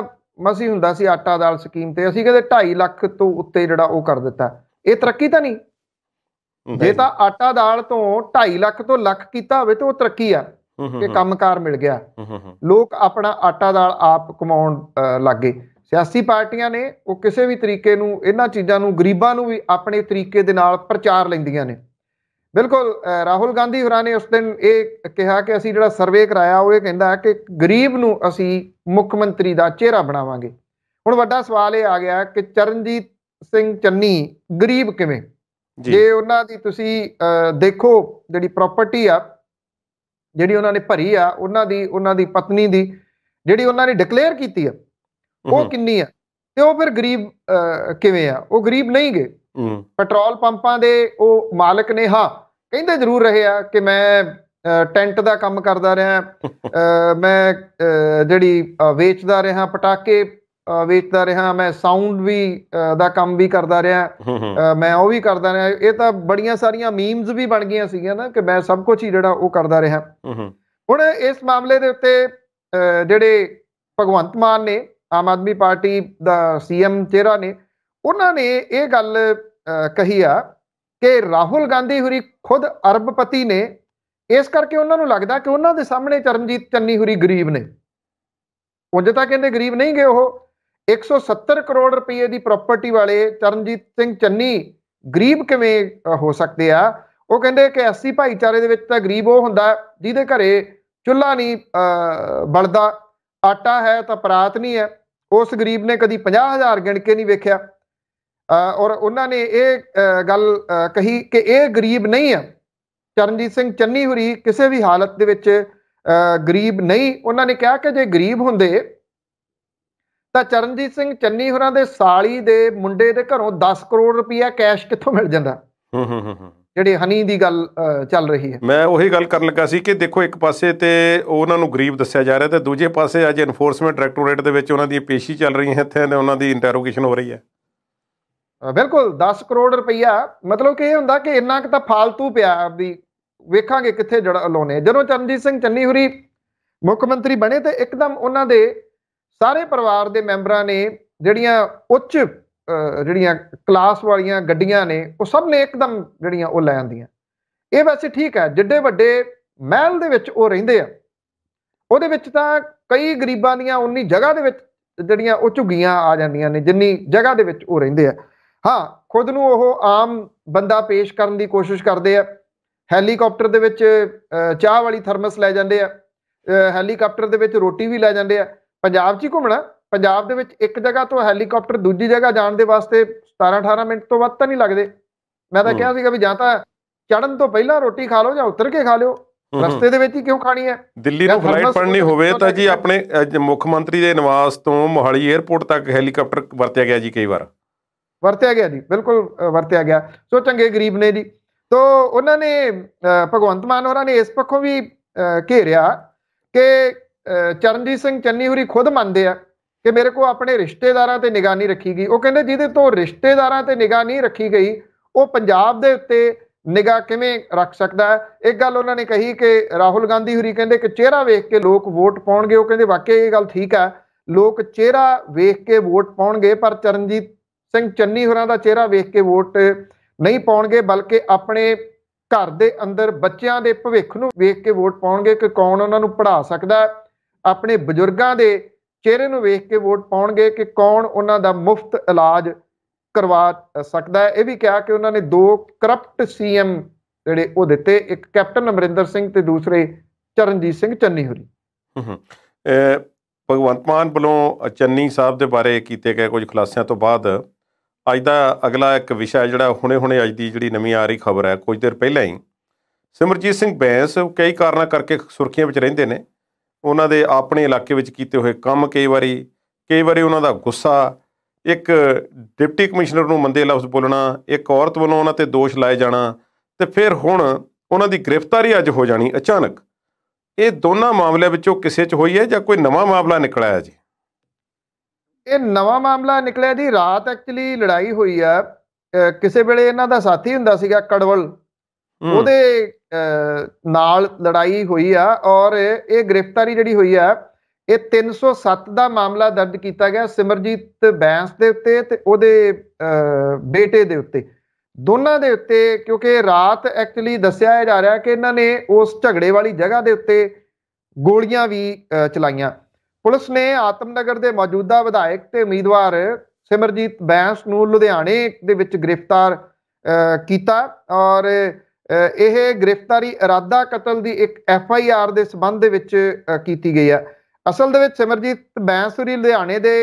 ਮਸੀ ਹੁੰਦਾ ਸੀ ਆਟਾ ਦਾਲ ਸਕੀਮ ਤੇ ਅਸੀਂ ਕਹਿੰਦੇ 2.5 ਲੱਖ ਤੋਂ ਉੱਤੇ ਜਿਹੜਾ ਉਹ ਕਰ ਦਿੱਤਾ ਇਹ ਤਰੱਕੀ ਤਾਂ ਨਹੀਂ ਜੇ ਤਾਂ ਆਟਾ ਦਾਲ ਤੋਂ 2.5 ਲੱਖ ਤੋਂ ਲੱਖ ਕੀਤਾ ਹੋਵੇ ਤਾਂ ਉਹ ਤਰੱਕੀ ਆ ਕਿ ਕੰਮਕਾਰ ਮਿਲ ਗਿਆ ਲੋਕ ਆਪਣਾ ਆਟਾ ਦਾਲ ਆਪ ਕਮਾਉਣ ਲੱਗੇ ਸਿਆਸੀ ਪਾਰਟੀਆਂ ਨੇ ਉਹ ਕਿਸੇ ਵੀ ਤਰੀਕੇ ਨੂੰ ਇਹਨਾਂ ਚੀਜ਼ਾਂ ਨੂੰ ਗਰੀਬਾਂ ਨੂੰ ਵੀ ਆਪਣੇ ਤਰੀਕੇ ਦੇ ਨਾਲ ਪ੍ਰਚਾਰ ਲੈਂਦੀਆਂ ਨੇ ਬਿਲਕੁਲ ਰਾਹੁਲ ਗਾਂਧੀ ਹੋਰਾਂ ਨੇ ਉਸ ਦਿਨ ਇਹ ਕਿਹਾ ਕਿ ਅਸੀਂ ਜਿਹੜਾ ਸਰਵੇ ਕਰਾਇਆ ਉਹ ਇਹ ਕਹਿੰਦਾ ਕਿ ਗਰੀਬ ਨੂੰ ਅਸੀਂ ਮੁੱਖ ਮੰਤਰੀ ਦਾ ਚਿਹਰਾ ਬਣਾਵਾਂਗੇ ਹੁਣ ਵੱਡਾ ਸਵਾਲ ਇਹ ਆ ਗਿਆ ਕਿ ਚਰਨਜੀਤ ਸਿੰਘ ਚੰਨੀ ਗਰੀਬ ਕਿਵੇਂ ਜੇ ਉਹਨਾਂ ਦੀ ਤੁਸੀਂ ਦੇਖੋ ਜਿਹੜੀ ਪ੍ਰਾਪਰਟੀ ਆ ਜਿਹੜੀ ਉਹਨਾਂ ਨੇ ਭਰੀ ਆ ਉਹਨਾਂ ਦੀ ਉਹਨਾਂ ਦੀ ਪਤਨੀ ਦੀ ਜਿਹੜੀ ਉਹਨਾਂ ਨੇ ਡਿਕਲੇਅਰ ਕੀਤੀ ਆ ਉਹ ਕਿੰਨੀ ਆ ਤੇ ਉਹ ਫਿਰ ਗਰੀਬ ਕਿਵੇਂ ਆ ਉਹ ਗਰੀਬ ਨਹੀਂ ਗਏ ਪੈਟਰੋਲ ਪੰਪਾਂ ਦੇ ਉਹ ਮਾਲਕ ਨੇ ਹਾਂ ਕਹਿੰਦੇ ਜ਼ਰੂਰ ਰਹੇ ਆ ਕਿ ਮੈਂ ਟੈਂਟ ਦਾ ਕੰਮ ਕਰਦਾ ਰਿਹਾ ਮੈਂ ਜਿਹੜੀ ਵੇਚਦਾ ਰਿਹਾ ਪਟਾਕੇ ਵੇਚਦਾ ਰਿਹਾ ਮੈਂ ਸਾਊਂਡ ਵੀ ਦਾ ਕੰਮ ਵੀ ਕਰਦਾ ਰਿਹਾ ਮੈਂ ਉਹ ਵੀ ਕਰਦਾ ਰਿਹਾ ਇਹ ਤਾਂ ਬੜੀਆਂ ਸਾਰੀਆਂ ਮੀਮਸ ਵੀ ਬਣ ਗਈਆਂ ਸੀਗੀਆਂ ਨਾ ਕਿ ਮੈਂ ਸਭ ਕੁਝ ਹੀ ਜਿਹੜਾ ਉਹ ਕਰਦਾ ਰਿਹਾ ਹੁਣ ਇਸ ਮਾਮਲੇ ਦੇ ਉੱਤੇ ਜਿਹੜੇ ਭਗਵੰਤ ਮਾਨ ਨੇ ਆਮ ਆਦਮੀ ਪਾਰਟੀ ਦਾ ਸੀਐਮ ਚਿਹਰਾ ਨੇ ਉਹਨਾਂ ਨੇ ਇਹ ਗੱਲ ਕਹੀ ਆ ਕਿ ਰਾਹੁਲ ਗਾਂਧੀ ਹੁਰੀ ਖੁਦ ਅਰਬਪਤੀ ਨੇ ਇਸ ਕਰਕੇ ਉਹਨਾਂ ਨੂੰ ਲੱਗਦਾ ਕਿ ਉਹਨਾਂ ਦੇ ਸਾਹਮਣੇ ਚਰਨਜੀਤ ਚੰਨੀ ਹੁਰੀ ਗਰੀਬ ਨੇ ਉਹ ਤਾਂ ਕਹਿੰਦੇ ਗਰੀਬ ਨਹੀਂ ਗਏ ਉਹ 170 ਕਰੋੜ ਰੁਪਏ ਦੀ ਪ੍ਰਾਪਰਟੀ ਵਾਲੇ ਚਰਨਜੀਤ ਸਿੰਘ ਚੰਨੀ ਗਰੀਬ ਕਿਵੇਂ ਹੋ ਸਕਦੇ ਆ ਉਹ ਕਹਿੰਦੇ ਕਿ ਅਸੀਂ ਭਾਈਚਾਰੇ ਦੇ ਵਿੱਚ ਤਾਂ ਗਰੀਬ ਉਹ ਹੁੰਦਾ ਜਿਹਦੇ ਘਰੇ ਚੁੱਲ੍ਹਾ ਨਹੀਂ ਬਲਦਾ ਆਟਾ ਹੈ ਤਾਂ ਪਰਾਤ ਨਹੀਂ ਹੈ ਉਸ ਗਰੀਬ ਨੇ ਕਦੀ 50000 ਗਿਣ ਕੇ ਨਹੀਂ ਵੇਖਿਆ ਔਰ ਉਹਨਾਂ ਨੇ ਇਹ ਗੱਲ ਕਹੀ ਕਿ ਇਹ ਗਰੀਬ ਨਹੀਂ ਹੈ ਚਰਨਜੀਤ ਸਿੰਘ ਚੰਨੀ ਹੁਰੀ ਕਿਸੇ ਵੀ ਹਾਲਤ ਦੇ ਵਿੱਚ ਗਰੀਬ ਨਹੀਂ ਉਹਨਾਂ ਨੇ ਕਿਹਾ ਕਿ ਜੇ ਗਰੀਬ ਹੁੰਦੇ ਤਾਂ ਚਰਨਜੀਤ ਸਿੰਘ ਚੰਨੀ ਹੋਰਾਂ ਦੇ ਸਾਲੀ ਦੇ ਮੁੰਡੇ ਦੇ ਘਰੋਂ 10 ਕਰੋੜ ਰੁਪਇਆ ਕੈਸ਼ ਕਿੱਥੋਂ ਮਿਲ ਜਾਂਦਾ ਹੂੰ ਹੂੰ ਹੂੰ ਜਿਹੜੀ ਹਨੀ ਦੀ ਗੱਲ ਚੱਲ ਰਹੀ ਹੈ ਮੈਂ ਉਹੀ ਗੱਲ ਕਰਨ ਲੱਗਾ ਸੀ ਕਿ ਦੇਖੋ ਇੱਕ ਪਾਸੇ ਤੇ ਉਹਨਾਂ ਨੂੰ ਗਰੀਬ ਦੱਸਿਆ ਜਾ ਰਿਹਾ ਤੇ ਦੂਜੇ ਪਾਸੇ ਅੱਜ ਐਨਫੋਰਸਮੈਂਟ ਡਾਇਰੈਕਟੋਰੇਟ ਦੇ ਵਿੱਚ ਉਹਨਾਂ ਦੀ ਪੇਸ਼ੀ ਚੱਲ ਰਹੀ ਹੈ ਇੱਥੇ ਤੇ ਉਹਨਾਂ ਦੀ ਇੰਟਰੋਗੇਸ਼ਨ ਹੋ ਰਹੀ ਹੈ ਬਿਲਕੁਲ 10 ਕਰੋੜ ਰੁਪਇਆ ਮਤਲਬ ਕਿ ਇਹ ਹੁੰਦਾ ਕਿ ਇੰਨਾ ਕਿ ਤਾਂ ਫਾਲਤੂ ਪਿਆ ਵੀ ਵੇਖਾਂਗੇ ਕਿੱਥੇ ਜੜਾ ਲੋਨੇ ਜਦੋਂ ਚਰਨਜੀਤ ਸਿੰਘ ਚੰਨੀ ਹੁਰੀ ਮੁੱਖ ਮੰਤਰੀ ਬਣੇ ਤੇ ਇੱਕਦਮ ਉਹਨਾਂ ਦੇ ਸਾਰੇ ਪਰਿਵਾਰ ਦੇ ਮੈਂਬਰਾਂ ਨੇ ਜਿਹੜੀਆਂ ਉੱਚ ਜਿਹੜੀਆਂ ਕਲਾਸ ਵਾਲੀਆਂ ਗੱਡੀਆਂ ਨੇ ਉਹ ਸਭ ਨੇ ਇੱਕਦਮ ਜਿਹੜੀਆਂ ਉਹ ਲੈ ਆਂਦੀਆਂ ਇਹ ਵੈਸੇ ਠੀਕ ਹੈ ਜਿੱਡੇ ਵੱਡੇ ਮਹਿਲ ਦੇ ਵਿੱਚ ਉਹ ਰਹਿੰਦੇ ਆ ਉਹਦੇ ਵਿੱਚ ਤਾਂ ਕਈ ਗਰੀਬਾਂ ਦੀਆਂ ਉਨੀ ਜਗ੍ਹਾ ਦੇ ਵਿੱਚ ਜਿਹੜੀਆਂ ਉਹ ਝੁੱਗੀਆਂ ਆ ਜਾਂਦੀਆਂ ਨੇ ਜਿੰਨੀ ਜਗ੍ਹਾ ਦੇ ਵਿੱਚ ਉਹ ਰਹਿੰਦੇ ਆ ਹਾਂ ਖੁਦ ਨੂੰ ਉਹ ਆਮ ਬੰਦਾ ਪੇਸ਼ ਕਰਨ ਦੀ ਕੋਸ਼ਿਸ਼ ਕਰਦੇ ਆ ਹੈਲੀਕਾਪਟਰ ਦੇ ਵਿੱਚ ਚਾਹ ਵਾਲੀ ਥਰਮਸ ਲੈ ਜਾਂਦੇ ਆ ਹੈਲੀਕਾਪਟਰ ਦੇ ਵਿੱਚ ਰੋਟੀ ਵੀ ਲੈ ਜਾਂਦੇ ਆ ਪੰਜਾਬ 'ਚ ਹੀ ਘੁੰਮਣਾ ਪੰਜਾਬ ਦੇ ਵਿੱਚ ਇੱਕ ਜਗ੍ਹਾ ਤੋਂ ਹੈਲੀਕਾਪਟਰ ਦੂਜੀ ਜਗ੍ਹਾ ਜਾਣ ਦੇ ਵਾਸਤੇ 17 18 ਮਿੰਟ ਤੋਂ ਵੱਧ ਤਾਂ ਨਹੀਂ ਲੱਗਦੇ ਮੈਂ ਤਾਂ ਕਿਹਾ ਸੀਗਾ ਵੀ ਜਾਂ ਤਾਂ ਚੜਨ ਤੋਂ ਪਹਿਲਾਂ ਰੋਟੀ ਖਾ ਲਓ ਜਾਂ ਉਤਰ ਕੇ ਖਾ ਲਿਓ ਰਸਤੇ ਦੇ ਵਿੱਚ ਹੀ ਕਿਉਂ ਖਾਣੀ ਹੈ ਦਿੱਲੀ ਨੂੰ ਫਲਾਈਟ ਪੜਨੀ ਹੋਵੇ ਤਾਂ ਜੀ ਆਪਣੇ ਮੁੱਖ ਮੰਤਰੀ ਦੇ ਨਿਵਾਸ ਤੋਂ ਮੋਹਾਲੀ 에ਅਰਪੋਰਟ ਤੱਕ ਹੈਲੀਕਾਪਟਰ ਵਰਤਿਆ ਗਿਆ ਜੀ ਕਈ ਵਾਰ ਵਰਤਿਆ ਗਿਆ ਜੀ ਬਿਲਕੁਲ ਵਰਤਿਆ ਗਿਆ ਸੋ ਚੰਗੇ ਗਰੀਬ ਨੇ ਜੀ ਤੋ ਉਹਨਾਂ ਨੇ ਭਗਵੰਤ ਮਾਨ ਹੋਰਾਂ ਨੇ ਇਸ ਪੱਖੋਂ ਵੀ ਘੇਰਿਆ ਕਿ ਚਰਨਜੀਤ ਸਿੰਘ ਚੰਨੀ ਹੁਰੀ ਖੁਦ ਮੰਨਦੇ ਆ ਕਿ ਮੇਰੇ ਕੋ ਆਪਣੇ ਰਿਸ਼ਤੇਦਾਰਾਂ ਤੇ ਨਿਗਾਹ ਨਹੀਂ ਰੱਖੀ ਗਈ ਉਹ ਕਹਿੰਦੇ ਜਿਹਦੇ ਤੋਂ ਰਿਸ਼ਤੇਦਾਰਾਂ ਤੇ ਨਿਗਾਹ ਨਹੀਂ ਰੱਖੀ ਗਈ ਉਹ ਪੰਜਾਬ ਦੇ ਉੱਤੇ ਨਿਗਾਹ ਕਿਵੇਂ ਰੱਖ ਸਕਦਾ ਹੈ ਇੱਕ ਗੱਲ ਉਹਨਾਂ ਨੇ ਕਹੀ ਕਿ ਰਾਹੁਲ ਗਾਂਧੀ ਹੁਰੀ ਕਹਿੰਦੇ ਕਿ ਚਿਹਰਾ ਵੇਖ ਕੇ ਲੋਕ ਵੋਟ ਪਾਉਣਗੇ ਉਹ ਕਹਿੰਦੇ ਵਾਕਿਆ ਇਹ ਗੱਲ ਠੀਕ ਆ ਲੋਕ ਚਿਹਰਾ ਵੇਖ ਕੇ ਵੋਟ ਪਾਉਣਗੇ ਪਰ ਚਰਨਜੀਤ ਸਿੰਘ ਚੰਨੀ ਹੋਰਾਂ ਦਾ ਚਿਹਰਾ ਵੇਖ ਕੇ ਵੋਟ ਨਹੀਂ ਪਾਉਣਗੇ ਬਲਕਿ ਆਪਣੇ ਘਰ ਦੇ ਅੰਦਰ ਬੱਚਿਆਂ ਦੇ ਭਵਿੱਖ ਨੂੰ ਵੇਖ ਕੇ ਵੋਟ ਪਾਉਣਗੇ ਕਿ ਕੌਣ ਉਹਨਾਂ ਨੂੰ ਪੜ੍ਹਾ ਸਕਦਾ ਹੈ ਆਪਣੇ ਬਜ਼ੁਰਗਾਂ ਦੇ ਚਿਹਰੇ ਨੂੰ ਵੇਖ ਕੇ ਵੋਟ ਪਾਉਣਗੇ ਕਿ ਕੌਣ ਉਹਨਾਂ ਦਾ ਮੁਫਤ ਇਲਾਜ ਕਰਵਾ ਸਕਦਾ ਹੈ ਇਹ ਵੀ ਕਿਹਾ ਕਿ ਉਹਨਾਂ ਨੇ ਦੋ ਕਰਪਟ ਸੀਐਮ ਜਿਹੜੇ ਉਹ ਦਿੱਤੇ ਇੱਕ ਕੈਪਟਨ ਅਮਰਿੰਦਰ ਸਿੰਘ ਤੇ ਦੂਸਰੇ ਚਰਨਜੀਤ ਸਿੰਘ ਚੰਨੀ ਹੋਰੀ ਭਗਵੰਤ ਮਾਨ ਵੱਲੋਂ ਚੰਨੀ ਸਾਹਿਬ ਦੇ ਬਾਰੇ ਕੀਤੇ ਗਏ ਕੁਝ ਖੁਲਾਸਿਆਂ ਤੋਂ ਬਾਅਦ ਅੱਜ ਦਾ ਅਗਲਾ ਇੱਕ ਵਿਸ਼ਾ ਜਿਹੜਾ ਹੁਣੇ-ਹੁਣੇ ਅੱਜ ਦੀ ਜਿਹੜੀ ਨਵੀਂ ਆ ਰਹੀ ਖਬਰ ਹੈ ਕੁਝ ਦਿਨ ਪਹਿਲਾਂ ਹੀ ਸਿਮਰਜੀਤ ਸਿੰਘ ਬੈਂਸ ਕਈ ਕਾਰਨਾਂ ਕਰਕੇ ਸੁਰਖੀਆਂ ਵਿੱਚ ਰਹਿੰਦੇ ਨੇ ਉਹਨਾਂ ਦੇ ਆਪਣੇ ਇਲਾਕੇ ਵਿੱਚ ਕੀਤੇ ਹੋਏ ਕੰਮ ਕਈ ਵਾਰੀ ਕਈ ਵਾਰੀ ਉਹਨਾਂ ਦਾ ਗੁੱਸਾ ਇੱਕ ਡਿਪਟੀ ਕਮਿਸ਼ਨਰ ਨੂੰ ਮੰਦੇ ਲਫ਼ਜ਼ ਬੋਲਣਾ ਇੱਕ ਔਰਤ ਵੱਲੋਂ ਉਹਨਾਂ ਤੇ ਦੋਸ਼ ਲਾਏ ਜਾਣਾ ਤੇ ਫਿਰ ਹੁਣ ਉਹਨਾਂ ਦੀ ਗ੍ਰਿਫਤਾਰੀ ਅੱਜ ਹੋ ਜਾਣੀ ਅਚਾਨਕ ਇਹ ਦੋਨਾਂ ਮਾਮਲਿਆਂ ਵਿੱਚੋਂ ਕਿਸੇ 'ਚ ਹੋਈ ਹੈ ਜਾਂ ਕੋਈ ਨਵਾਂ ਮਾਮਲਾ ਨਿਕਲਿਆ ਹੈ ਜੀ ਇਹ ਨਵਾਂ ਮਾਮਲਾ ਨਿਕਲਿਆ ਜੀ ਰਾਤ ਐਕਚੁਅਲੀ ਲੜਾਈ ਹੋਈ ਆ ਕਿਸੇ ਵੇਲੇ ਇਹਨਾਂ ਦਾ ਸਾਥੀ ਹੁੰਦਾ ਸੀਗਾ ਕੜਵਲ ਉਹਦੇ ਨਾਲ ਲੜਾਈ ਹੋਈ ਆ ਔਰ ਇਹ ਗ੍ਰਿਫਤਾਰੀ ਜਿਹੜੀ ਹੋਈ ਆ ਇਹ 307 ਦਾ ਮਾਮਲਾ ਦਰਜ ਕੀਤਾ ਗਿਆ ਸਿਮਰਜੀਤ ਬੈਂਸ ਦੇ ਉੱਤੇ ਤੇ ਉਹਦੇ ਬੇਟੇ ਦੇ ਉੱਤੇ ਦੋਨਾਂ ਦੇ ਉੱਤੇ ਕਿਉਂਕਿ ਰਾਤ ਐਕਚੁਅਲੀ ਦੱਸਿਆ ਜਾ ਰਿਹਾ ਕਿ ਇਹਨਾਂ ਨੇ ਉਸ ਝਗੜੇ ਵਾਲੀ ਜਗ੍ਹਾ ਦੇ ਉੱਤੇ ਗੋਲੀਆਂ ਵੀ ਚਲਾਈਆਂ ਪੁਲਿਸ ਨੇ ਆਤਮਨਗਰ ਦੇ ਮੌਜੂਦਾ ਵਿਧਾਇਕ ਤੇ ਉਮੀਦਵਾਰ ਸਿਮਰਜੀਤ ਬੈਂਸ ਨੂੰ ਲੁਧਿਆਣੇ ਦੇ ਵਿੱਚ ਗ੍ਰਿਫਤਾਰ ਕੀਤਾ ਔਰ ਇਹ ਗ੍ਰਿਫਤਾਰੀ ਇਰਾਦਾ ਕਤਲ ਦੀ ਇੱਕ ਐਫ ਆਈ ਆਰ ਦੇ ਸਬੰਧ ਦੇ ਵਿੱਚ ਕੀਤੀ ਗਈ ਹੈ ਅਸਲ ਦੇ ਵਿੱਚ ਸਿਮਰਜੀਤ ਬੈਂਸੂਰੀ ਲੁਧਿਆਣੇ ਦੇ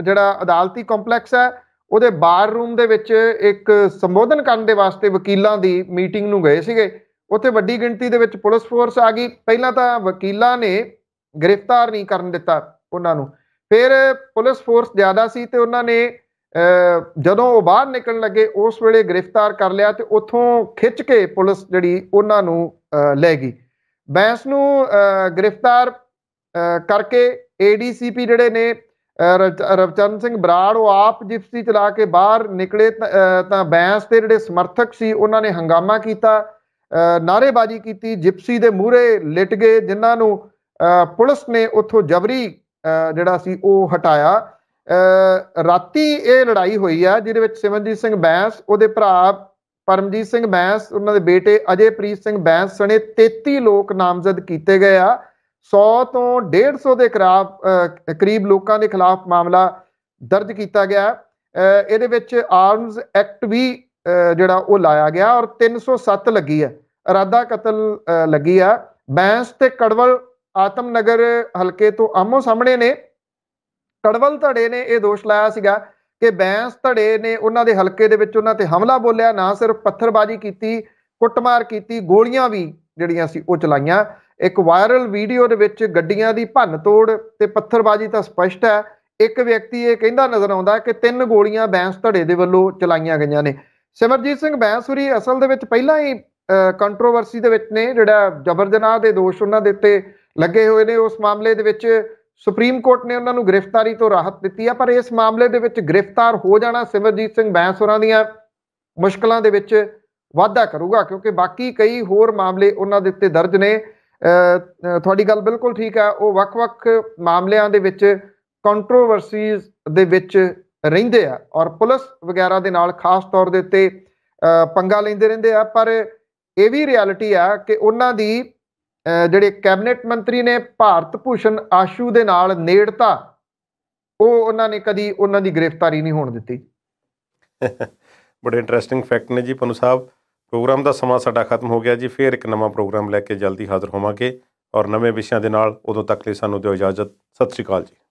ਜਿਹੜਾ ਅਦਾਲਤੀ ਕੰਪਲੈਕਸ ਹੈ ਉਹਦੇ ਬਾਰ ਰੂਮ ਦੇ ਵਿੱਚ ਇੱਕ ਸੰਬੋਧਨ ਕਰਨ ਦੇ ਵਾਸਤੇ ਵਕੀਲਾਂ ਦੀ ਮੀਟਿੰਗ ਨੂੰ ਗਏ ਸੀਗੇ ਉੱਥੇ ਵੱਡੀ ਗਿਣਤੀ ਦੇ ਵਿੱਚ ਪੁਲਿਸ ਫੋਰਸ ਆ ਗਈ ਪਹਿਲਾਂ ਤਾਂ ਵਕੀਲਾਂ ਨੇ ਗ੍ਰਿਫਤਾਰ ਨਹੀਂ ਕਰਨ ਦਿੱਤਾ ਉਹਨਾਂ ਨੂੰ ਫਿਰ ਪੁਲਿਸ ਫੋਰਸ ਜ਼ਿਆਦਾ ਸੀ ਤੇ ਉਹਨਾਂ ਨੇ ਜਦੋਂ ਉਹ ਬਾਹਰ ਨਿਕਲਣ ਲੱਗੇ ਉਸ ਵੇਲੇ ਗ੍ਰਿਫਤਾਰ ਕਰ ਲਿਆ ਤੇ ਉੱਥੋਂ ਖਿੱਚ ਕੇ ਪੁਲਿਸ ਜਿਹੜੀ ਉਹਨਾਂ ਨੂੰ ਲੈ ਗਈ ਬੈਂਸ ਨੂੰ ਗ੍ਰਿਫਤਾਰ ਕਰਕੇ ਏਡੀਸੀਪੀ ਜਿਹੜੇ ਨੇ ਰਵਚੰਦ ਸਿੰਘ ਬਰਾੜ ਉਹ ਆਪ ਜਿਪਸੀ ਚਲਾ ਕੇ ਬਾਹਰ ਨਿਕਲੇ ਤਾਂ ਬੈਂਸ ਦੇ ਜਿਹੜੇ ਸਮਰਥਕ ਸੀ ਉਹਨਾਂ ਨੇ ਹੰਗਾਮਾ ਕੀਤਾ ਨਾਰੇਬਾਜ਼ੀ ਕੀਤੀ ਜਿਪਸੀ ਦੇ ਮੂਹਰੇ ਲਟਗੇ ਗਏ ਜਿਨ੍ਹਾਂ ਨੂੰ ਪੁਲਿਸ ਨੇ ਉੱਥੋਂ ਜਬਰੀ ਜਿਹੜਾ ਸੀ ਉਹ ਹਟਾਇਆ ਰਾਤੀ ਇਹ ਲੜਾਈ ਹੋਈ ਆ ਜਿਹਦੇ ਵਿੱਚ ਸਿਮਰਜੀਤ ਸਿੰਘ ਬੈਂਸ ਉਹਦੇ ਭਰਾ ਪਰਮਜੀਤ ਸਿੰਘ ਬੈਂਸ ਉਹਨਾਂ ਦੇ ਬੇਟੇ ਅਜੇਪ੍ਰੀਤ ਸਿੰਘ ਬੈਂਸ ਸਣੇ 33 ਲੋਕ ਨਾਮਜ਼ਦ ਕੀਤੇ ਗਏ ਆ 100 ਤੋਂ 150 ਦੇ ਖਰਾਬ ਕਰੀਬ ਲੋਕਾਂ ਦੇ ਖਿਲਾਫ ਮਾਮਲਾ ਦਰਜ ਕੀਤਾ ਗਿਆ ਇਹਦੇ ਵਿੱਚ ਆਰਮਸ ਐਕਟ ਵੀ ਜਿਹੜਾ ਉਹ ਲਾਇਆ ਗਿਆ ਔਰ 307 ਲੱਗੀ ਹੈ ਇਰਾਦਾ ਕਤਲ ਲੱਗੀ ਆ ਬੈਂਸ ਤੇ ਕੜਵਲ ਆਤਮਨਗਰ ਹਲਕੇ ਤੋਂ ਆਮੋ ਸਾਹਮਣੇ ਨੇ ਕੜਵਲ ਧੜੇ ਨੇ ਇਹ ਦੋਸ਼ ਲਾਇਆ ਸੀਗਾ ਕਿ ਬੈਂਸ ਧੜੇ ਨੇ ਉਹਨਾਂ ਦੇ ਹਲਕੇ ਦੇ ਵਿੱਚ ਉਹਨਾਂ ਤੇ ਹਮਲਾ ਬੋਲਿਆ ਨਾ ਸਿਰਫ ਪੱਥਰਬਾਜ਼ੀ ਕੀਤੀ ਕੁੱਟਮਾਰ ਕੀਤੀ ਗੋਲੀਆਂ ਵੀ ਜਿਹੜੀਆਂ ਸੀ ਉਹ ਚਲਾਈਆਂ ਇੱਕ ਵਾਇਰਲ ਵੀਡੀਓ ਦੇ ਵਿੱਚ ਗੱਡੀਆਂ ਦੀ ਭੰਨ ਤੋੜ ਤੇ ਪੱਥਰਬਾਜ਼ੀ ਤਾਂ ਸਪਸ਼ਟ ਹੈ ਇੱਕ ਵਿਅਕਤੀ ਇਹ ਕਹਿੰਦਾ ਨਜ਼ਰ ਆਉਂਦਾ ਕਿ ਤਿੰਨ ਗੋਲੀਆਂ ਬੈਂਸ ਧੜੇ ਦੇ ਵੱਲੋਂ ਚਲਾਈਆਂ ਗਈਆਂ ਨੇ ਸਿਮਰਜੀਤ ਸਿੰਘ ਬੈਂਸੂਰੀ ਅਸਲ ਦੇ ਵਿੱਚ ਪਹਿਲਾਂ ਹੀ ਕੰਟਰੋਵਰਸੀ ਦੇ ਵਿੱਚ ਨੇ ਜਿਹੜਾ ਜ਼ਬਰਦਨਾਹ ਦੇ ਦੋਸ਼ ਉਹਨਾਂ ਦੇ ਉੱਤੇ ਲੱਗੇ ਹੋਏ ਨੇ ਉਸ ਮਾਮਲੇ ਦੇ ਵਿੱਚ ਸੁਪਰੀਮ ਕੋਰਟ ਨੇ ਉਹਨਾਂ ਨੂੰ ਗ੍ਰਿਫਤਾਰੀ ਤੋਂ ਰਾਹਤ ਦਿੱਤੀ ਆ ਪਰ ਇਸ ਮਾਮਲੇ ਦੇ ਵਿੱਚ ਗ੍ਰਿਫਤਾਰ ਹੋ ਜਾਣਾ ਸਿਮਰਜੀਤ ਸਿੰਘ ਬੈਂਸੁਰਾਂ ਦੀਆਂ ਮੁਸ਼ਕਲਾਂ ਦੇ ਵਿੱਚ ਵਾਧਾ ਕਰੂਗਾ ਕਿਉਂਕਿ ਬਾਕੀ ਕਈ ਹੋਰ ਮਾਮਲੇ ਉਹਨਾਂ ਦੇ ਉੱਤੇ ਦਰਜ ਨੇ ਤੁਹਾਡੀ ਗੱਲ ਬਿਲਕੁਲ ਠੀਕ ਆ ਉਹ ਵੱਖ-ਵੱਖ ਮਾਮਲਿਆਂ ਦੇ ਵਿੱਚ ਕੰਟਰੋਵਰਸੀਜ਼ ਦੇ ਵਿੱਚ ਰਹਿੰਦੇ ਆ ਔਰ ਪੁਲਿਸ ਵਗੈਰਾ ਦੇ ਨਾਲ ਖਾਸ ਤੌਰ ਦੇ ਉੱਤੇ ਪੰਗਾ ਲੈਂਦੇ ਰਹਿੰਦੇ ਆ ਪਰ ਇਹ ਵੀ ਰਿਐਲਿਟੀ ਆ ਕਿ ਉਹਨਾਂ ਦੀ ਜਿਹੜੇ ਕੈਬਨਿਟ ਮੰਤਰੀ ਨੇ ਭਾਰਤ ਭੂਸ਼ਣ ਆਸ਼ੂ ਦੇ ਨਾਲ ਨੇੜਤਾ ਉਹ ਉਹਨਾਂ ਨੇ ਕਦੀ ਉਹਨਾਂ ਦੀ ਗ੍ਰਿਫਤਾਰੀ ਨਹੀਂ ਹੋਣ ਦਿੱਤੀ ਬੜੇ ਇੰਟਰਸਟਿੰਗ ਫੈਕਟ ਨੇ ਜੀ ਪਨੂ ਸਾਹਿਬ ਪ੍ਰੋਗਰਾਮ ਦਾ ਸਮਾਂ ਸਾਡਾ ਖਤਮ ਹੋ ਗਿਆ ਜੀ ਫੇਰ ਇੱਕ ਨਵਾਂ ਪ੍ਰੋਗਰਾਮ ਲੈ ਕੇ ਜਲਦੀ ਹਾਜ਼ਰ ਹੋਵਾਂਗੇ ਔਰ ਨਵੇਂ ਵਿਸ਼ਿਆਂ ਦੇ ਨਾਲ ਉਦੋਂ ਤੱਕ ਲਈ ਸਾਨੂੰ ਦਿਓ ਇਜਾਜ਼ਤ ਸਤਿ ਸ਼੍ਰੀ ਅਕਾਲ ਜੀ